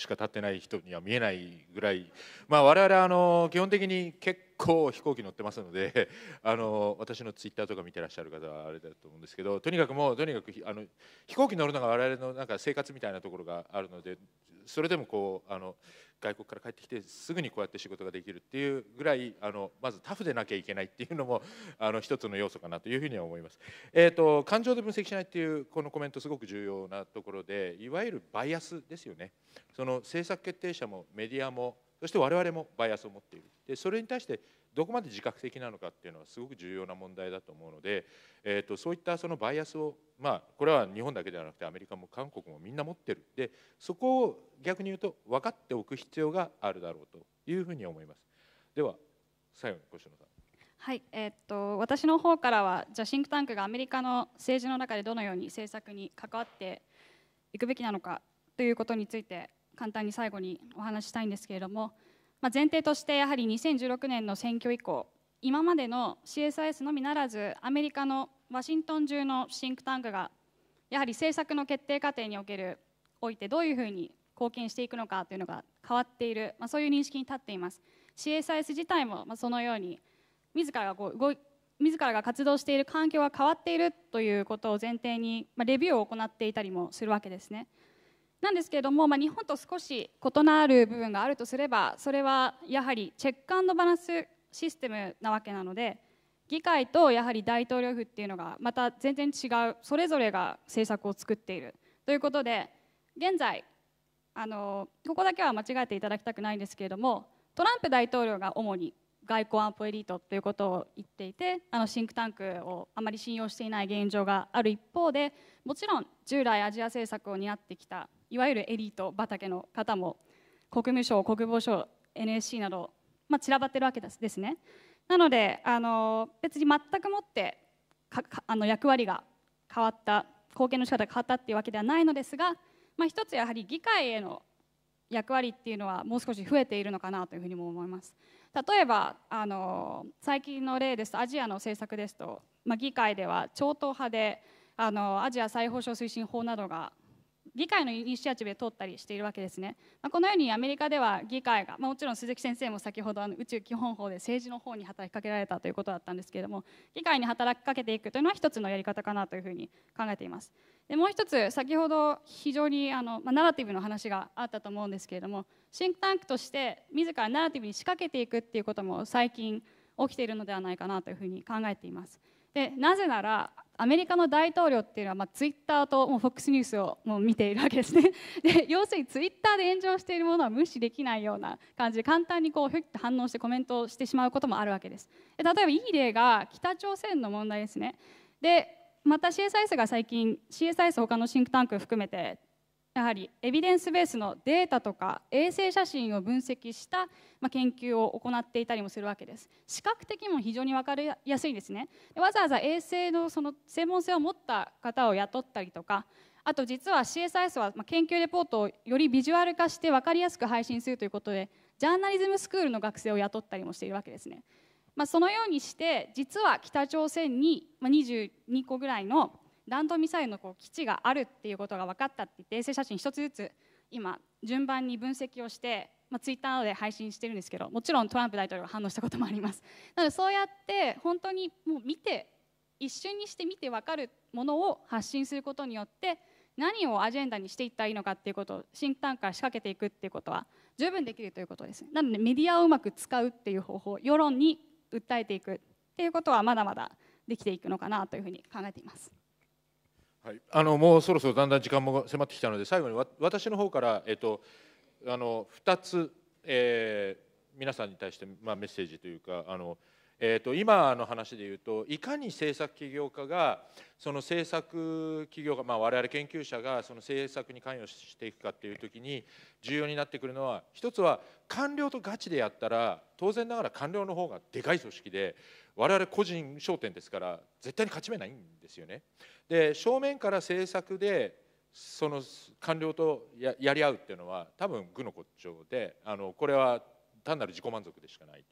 しか立ってない人には見えないぐらい、まあ、我々あの基本的に結構飛行機乗ってますので あの私のツイッターとか見てらっしゃる方はあれだと思うんですけどとにかくもうとにかくあの飛行機乗るのが我々のなんか生活みたいなところがあるのでそれでもこうあの外国から帰ってきてすぐにこうやって仕事ができるっていうぐらいあのまずタフでなきゃいけないっていうのもあの一つの要素かなというふうには思います。えーと、と感情で分析しないっていうこのコメントすごく重要なところでいわゆるバイアスですよね。その政策決定者もメディアもそして我々もバイアスを持っているでそれに対してどこまで自覚的なのかっていうのはすごく重要な問題だと思うので、えーと、そういったそのバイアスを、まあ、これは日本だけではなくてアメリカも韓国もみんな持ってるでそこを逆に言うと分かっておく必要があるだろうというふうに思います。では最後に越さんはい、えー、っと私の方からはじゃあシンクタンクがアメリカの政治の中でどのように政策に関わっていくべきなのかということについて簡単に最後にお話ししたいんですけれども、まあ、前提としてやはり2016年の選挙以降今までの CSIS のみならずアメリカのワシントン中のシンクタンクがやはり政策の決定過程におけるおいてどういうふうに貢献していくのかというのが変わっている、まあ、そういう認識に立っています CSIS 自体も、まあ、そのように自らがこう動自らが活動している環境が変わっているということを前提に、まあ、レビューを行っていたりもするわけですね。なんですけれども、まあ、日本と少し異なる部分があるとすればそれはやはりチェックバランスシステムなわけなので議会とやはり大統領府っていうのがまた全然違うそれぞれが政策を作っているということで現在あのここだけは間違えていただきたくないんですけれどもトランプ大統領が主に外交安保エリートということを言っていてあのシンクタンクをあまり信用していない現状がある一方でもちろん従来アジア政策を担ってきたいわゆるエリート畑の方も国務省国防省 NSC など、まあ、散らばってるわけですねなのであの別に全くもってかかあの役割が変わった貢献の仕方が変わったっていうわけではないのですが、まあ、一つやはり議会への役割っていうのはもう少し増えているのかなというふうにも思います例えばあの最近の例ですとアジアの政策ですと、まあ、議会では超党派であのアジア再保障推進法などが議会のイニシアチブで通ったりしているわけですね、まあ、このようにアメリカでは議会が、まあ、もちろん鈴木先生も先ほどあの宇宙基本法で政治の方に働きかけられたということだったんですけれども議会に働きかけていくというのは一つのやり方かなというふうに考えていますでもう一つ先ほど非常にあの、まあ、ナラティブの話があったと思うんですけれどもシンクタンクとして自らナラティブに仕掛けていくっていうことも最近起きているのではないかなというふうに考えていますでなぜならアメリカの大統領っていうのは、まあ、ツイッターともうフォックスニュースをもう見ているわけですね で要するにツイッターで炎上しているものは無視できないような感じで簡単にこうふって反応してコメントをしてしまうこともあるわけですで例えばいい例が北朝鮮の問題ですねでまた CSIS が最近 CSIS 他のシンクタンク含めてやはりエビデンスベースのデータとか衛星写真を分析した研究を行っていたりもするわけです視覚的にも非常に分かりやすいですねわざわざ衛星のその専門性を持った方を雇ったりとかあと実は CSIS は研究レポートをよりビジュアル化して分かりやすく配信するということでジャーナリズムスクールの学生を雇ったりもしているわけですね、まあ、そのようにして実は北朝鮮に22個ぐらいの弾道ミサイルのこう基地があるっていうことが分かったって言って衛星写真一つずつ今順番に分析をして、まあ、ツイッターなどで配信してるんですけどもちろんトランプ大統領が反応したこともありますなのでそうやって本当にもう見て一瞬にして見て分かるものを発信することによって何をアジェンダにしていったらいいのかっていうことを新タンから仕掛けていくっていうことは十分できるということですなのでメディアをうまく使うっていう方法世論に訴えていくっていうことはまだまだできていくのかなというふうに考えています。はい、あのもうそろそろだんだん時間も迫ってきたので最後に私の方から、えっと、あの2つ、えー、皆さんに対して、まあ、メッセージというかあの、えーと、今の話でいうといかに政策起業家がその政策起業家、まあ、我々研究者がその政策に関与していくかっていう時に重要になってくるのは1つは官僚とガチでやったら当然ながら官僚の方がでかい組織で我々個人商店ですから絶対に勝ち目ないんですよね。で正面から政策でその官僚とやり合うっていうのは多分愚の骨頂であのこれは単なる自己満足でしかない。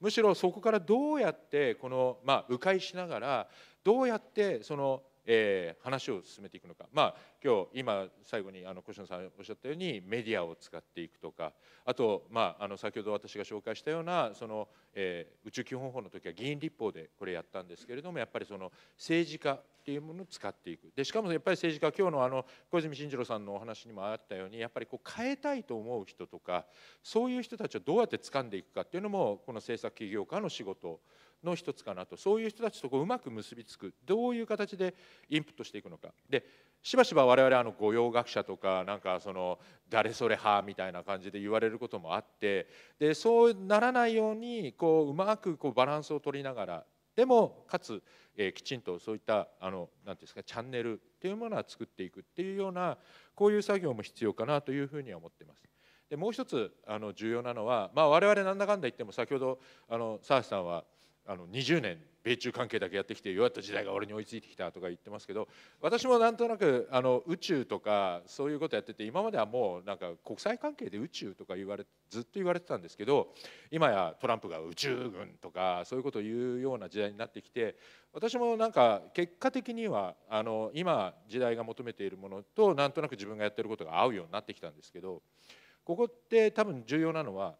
むしろそこからどうやってこの、まあ、迂回しながらどうやってそのえー、話を進めていくのか、まあ、今日今最後にあの小野さんおっしゃったようにメディアを使っていくとかあと、まあ、あの先ほど私が紹介したようなその、えー、宇宙基本法の時は議員立法でこれやったんですけれどもやっぱりその政治家っていうものを使っていくでしかもやっぱり政治家今日のあの小泉進次郎さんのお話にもあったようにやっぱりこう変えたいと思う人とかそういう人たちをどうやって掴んでいくかっていうのもこの政策起業家の仕事の一つかなとそういう人たちとこううまく結びつくどういう形でインプットしていくのかでしばしば我々あの御用学者とかなんかその誰それ派みたいな感じで言われることもあってでそうならないようにこううまくこうバランスを取りながらでもかつ、えー、きちんとそういったあのなんてうんですかチャンネルっていうものは作っていくっていうようなこういう作業も必要かなというふうには思ってます。でもう一つあの重要なのは、まあ、我々なんだかんだ言っても先ほどあのさんはあの20年米中関係だけやってきて弱った時代が俺に追いついてきたとか言ってますけど私もなんとなくあの宇宙とかそういうことやってて今まではもうなんか国際関係で宇宙とか言われずっと言われてたんですけど今やトランプが宇宙軍とかそういうことを言うような時代になってきて私もなんか結果的にはあの今時代が求めているものとなんとなく自分がやってることが合うようになってきたんですけどここって多分重要なのは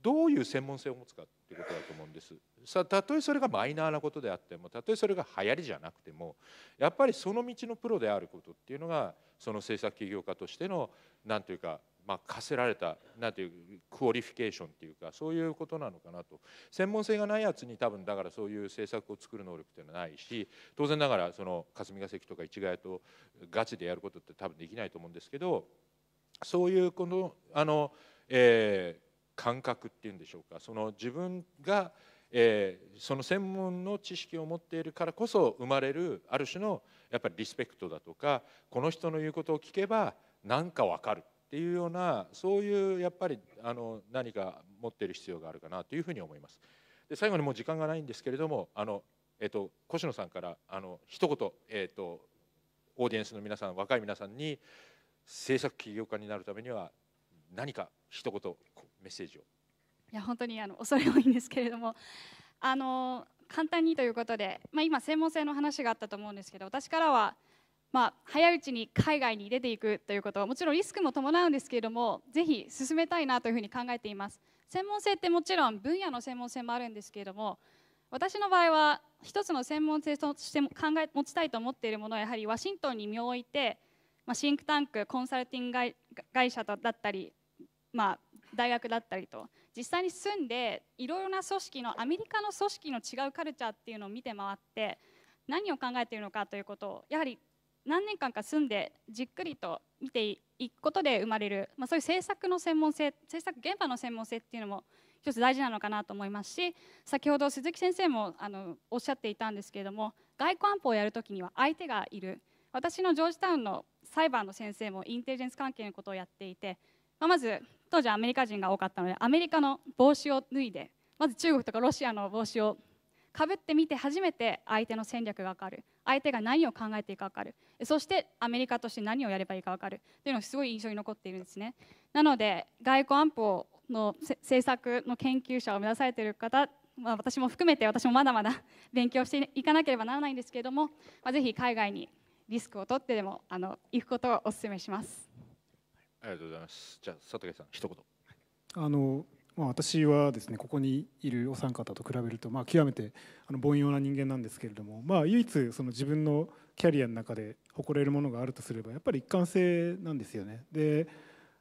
どういう専門性を持つか。ってことだと思うんですさあたとえそれがマイナーなことであってもたとえそれが流行りじゃなくてもやっぱりその道のプロであることっていうのがその政策起業家としての何というかまあ、課せられたなんていうクオリフィケーションっていうかそういうことなのかなと専門性がないやつに多分だからそういう政策を作る能力っていうのはないし当然ながらその霞が関とか一概とガチでやることって多分できないと思うんですけどそういうこのあの、え感覚っていうんでしょうかその自分が、えー、その専門の知識を持っているからこそ生まれるある種のやっぱりリスペクトだとかこの人の言うことを聞けば何か分かるっていうようなそういうやっぱりあの何か持っている必要があるかなというふうに思います。で最後にもう時間がないんですけれどもあの、えーと、越野さんからあの一言、えーと、とオーディエンスの皆さん若い皆さんに制作起業家になるためには何か一言メッセージを。いや本当にあの恐れ多いんですけれどもあの簡単にということで、まあ、今専門性の話があったと思うんですけど私からは、まあ、早いうちに海外に出ていくということはもちろんリスクも伴うんですけれどもぜひ進めたいなというふうに考えています専門性ってもちろん分野の専門性もあるんですけれども私の場合は一つの専門性として考え持ちたいと思っているものはやはりワシントンに身を置いて、まあ、シンクタンクコンサルティング会社だったりまあ、大学だったりと実際に住んでいろいろな組織のアメリカの組織の違うカルチャーっていうのを見て回って何を考えているのかということをやはり何年間か住んでじっくりと見ていくことで生まれる、まあ、そういう政策の専門性政策現場の専門性っていうのも一つ大事なのかなと思いますし先ほど鈴木先生もあのおっしゃっていたんですけれども外交安保をやるときには相手がいる私のジョージタウンの裁判の先生もインテリジェンス関係のことをやっていて、まあ、まず当時アメリカ人が多かったのでアメリカの帽子を脱いでまず中国とかロシアの帽子をかぶってみて初めて相手の戦略が分かる相手が何を考えていいか分かるそしてアメリカとして何をやればいいか分かるというのがすごい印象に残っているんですねなので外交安保の政策の研究者を目指されている方まあ、私も含めて私もまだまだ勉強していかなければならないんですけれども、まあ、ぜひ海外にリスクを取ってでもあの行くことをお勧めします。ありがとうございます。じゃあ佐さん一言。あのまあ、私はですねここにいるお三方と比べると、まあ、極めてあの凡庸な人間なんですけれども、まあ、唯一その自分のキャリアの中で誇れるものがあるとすればやっぱり一貫性なんですよね。で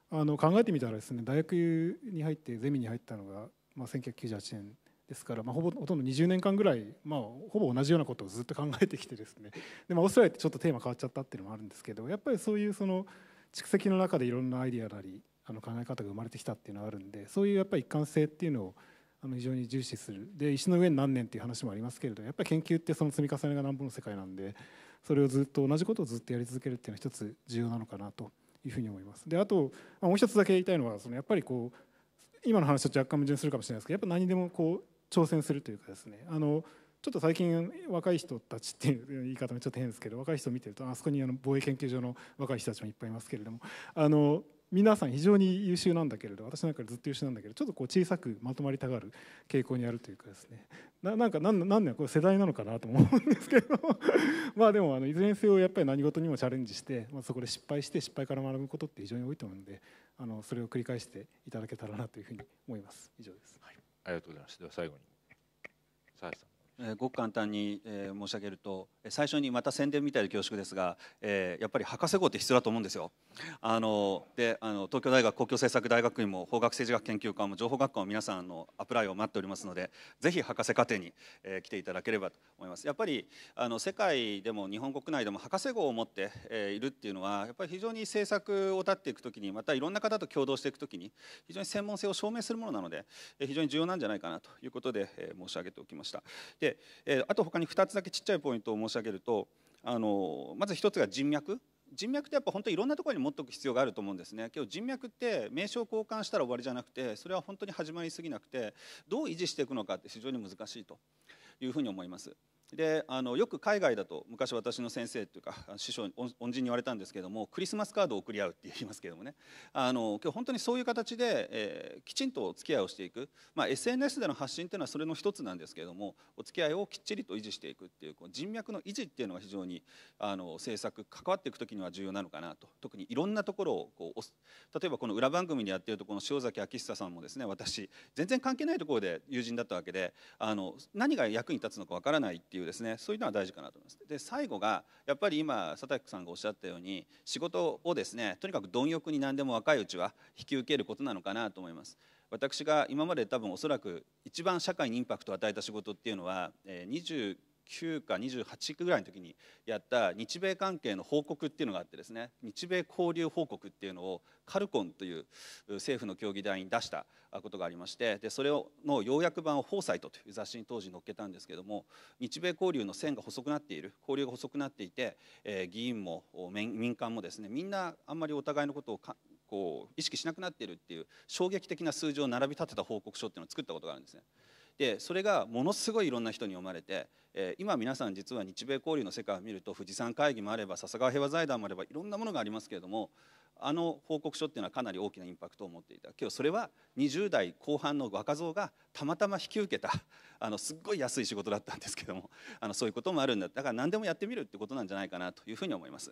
あの考えてみたらですね大学に入ってゼミに入ったのが、まあ、1998年ですから、まあ、ほぼほとんど20年間ぐらい、まあ、ほぼ同じようなことをずっと考えてきてですねで、まあ、オーストラリアってちょっとテーマ変わっちゃったっていうのもあるんですけどやっぱりそういうその。蓄積の中でいろんなアイディアなりあの考え方が生まれてきたっていうのがあるんでそういうやっぱり一貫性っていうのをあの非常に重視するで石の上に何年っていう話もありますけれどやっぱり研究ってその積み重ねが何んの世界なんでそれをずっと同じことをずっとやり続けるっていうのは一つ重要なのかなというふうに思います。であともう一つだけ言いたいのはそのやっぱりこう今の話と若干矛盾するかもしれないですけどやっぱ何でもこう挑戦するというかですねあのちょっと最近若い人たちっていう言い方もちょっと変ですけど若い人を見てるとあそこにあの防衛研究所の若い人たちもいっぱいいますけれどもあの皆さん非常に優秀なんだけれど私なんかずっと優秀なんだけどちょっとこう小さくまとまりたがる傾向にあるというかですねななんか何何年これ世代なのかなと思うんですけど まあでもあのいずれにせよやっぱり何事にもチャレンジして、まあ、そこで失敗して失敗から学ぶことって非常に多いと思うのであのそれを繰り返していただけたらなというふうに思います以上です、はい、ありがとうございましたでは最後に佐々さんえー、ごく簡単に、えー、申し上げると、最初にまた宣伝みたいで恐縮ですが、えー、やっぱり博士号って必要だと思うんですよ。あのであの東京大学公共政策大学院も法学政治学研究科も情報学科も皆さんのアプライを待っておりますのでぜひ博士課程に、えー、来ていただければと思います。やっぱりあの世界でも日本国内でも博士号を持って、えー、いるっていうのはやっぱり非常に政策を立っていくときにまたいろんな方と共同していくときに非常に専門性を証明するものなので、えー、非常に重要なんじゃないかなということで、えー、申し上げておきました。で、えー、あと他に2つだけちっちゃいポイントを申しし上げるとあのまず一つが人脈人脈ってやっぱ本当いろんなところに持っておく必要があると思うんですねけど人脈って名称交換したら終わりじゃなくてそれは本当に始まりすぎなくてどう維持していくのかって非常に難しいというふうに思います。であのよく海外だと昔私の先生というか師匠恩人に言われたんですけどもクリスマスカードを送り合うって言いますけどもねあの今日本当にそういう形で、えー、きちんとお付き合いをしていく、まあ、SNS での発信っていうのはそれの一つなんですけれどもお付き合いをきっちりと維持していくっていうこう人脈の維持っていうのが非常にあの政策関わっていく時には重要なのかなと特にいろんなところをこう例えばこの裏番組でやってるとこの塩崎昭久さんもですね私全然関係ないところで友人だったわけであの何が役に立つのかわからないっていういうですねそういうのは大事かなと思いますで最後がやっぱり今佐竹さんがおっしゃったように仕事をですねとにかく貪欲に何でも若いうちは引き受けることなのかなと思います私が今まで多分おそらく一番社会にインパクトを与えた仕事っていうのは、えー、29 9か28ぐらいの時にやった日米関係の報告っていうのがあってですね日米交流報告っていうのをカルコンという政府の協議団に出したことがありましてでそれの要約版を「フォーサイト」という雑誌に当時載っけたんですけども日米交流の線が細くなっている交流が細くなっていて、えー、議員も民間もですねみんなあんまりお互いのことをこう意識しなくなっているっていう衝撃的な数字を並び立てた報告書っていうのを作ったことがあるんですね。でそれがものすごいいろんな人に読まれて、え今皆さん実は日米交流の世界を見ると富士山会議もあれば笹川平和財団もあればいろんなものがありますけれどもあの報告書っていうのはかなり大きなインパクトを持っていた今日それは20代後半の若造がたまたま引き受けた あのすっごい安い仕事だったんですけどもあのそういうこともあるんだだから何でもやってみるってことなんじゃないかなというふうに思います。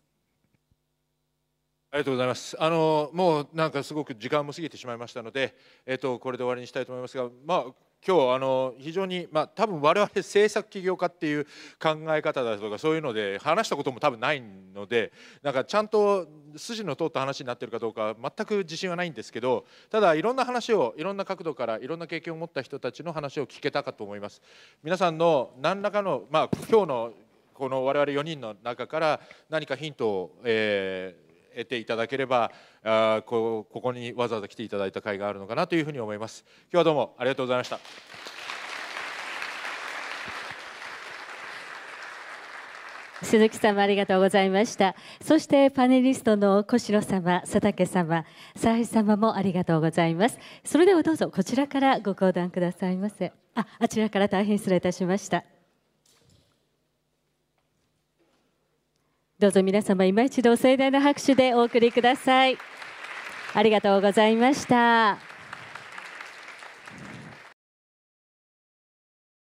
ありがとうございます。あのもうなんかすごく時間も過ぎてしまいましたので、えっとこれで終わりにしたいと思いますが、まあ今日あの非常に、まあ、多分我々政策起業家っていう考え方だとかそういうので話したことも多分ないのでなんかちゃんと筋の通った話になってるかどうか全く自信はないんですけどただいろんな話をいろんな角度からいろんな経験を持った人たちの話を聞けたかと思います。皆さんの何らかの、まあ、今日のこの我々4人の中から何かヒントを、えー得ていただければあこここにわざわざ来ていただいた会があるのかなというふうに思います今日はどうもありがとうございました鈴木様ありがとうございましたそしてパネリストの小城様佐竹様佐井様もありがとうございますそれではどうぞこちらからご講談くださいませああちらから大変失礼いたしましたどうぞ皆様今一度盛大な拍手でお送りくださいありがとうございました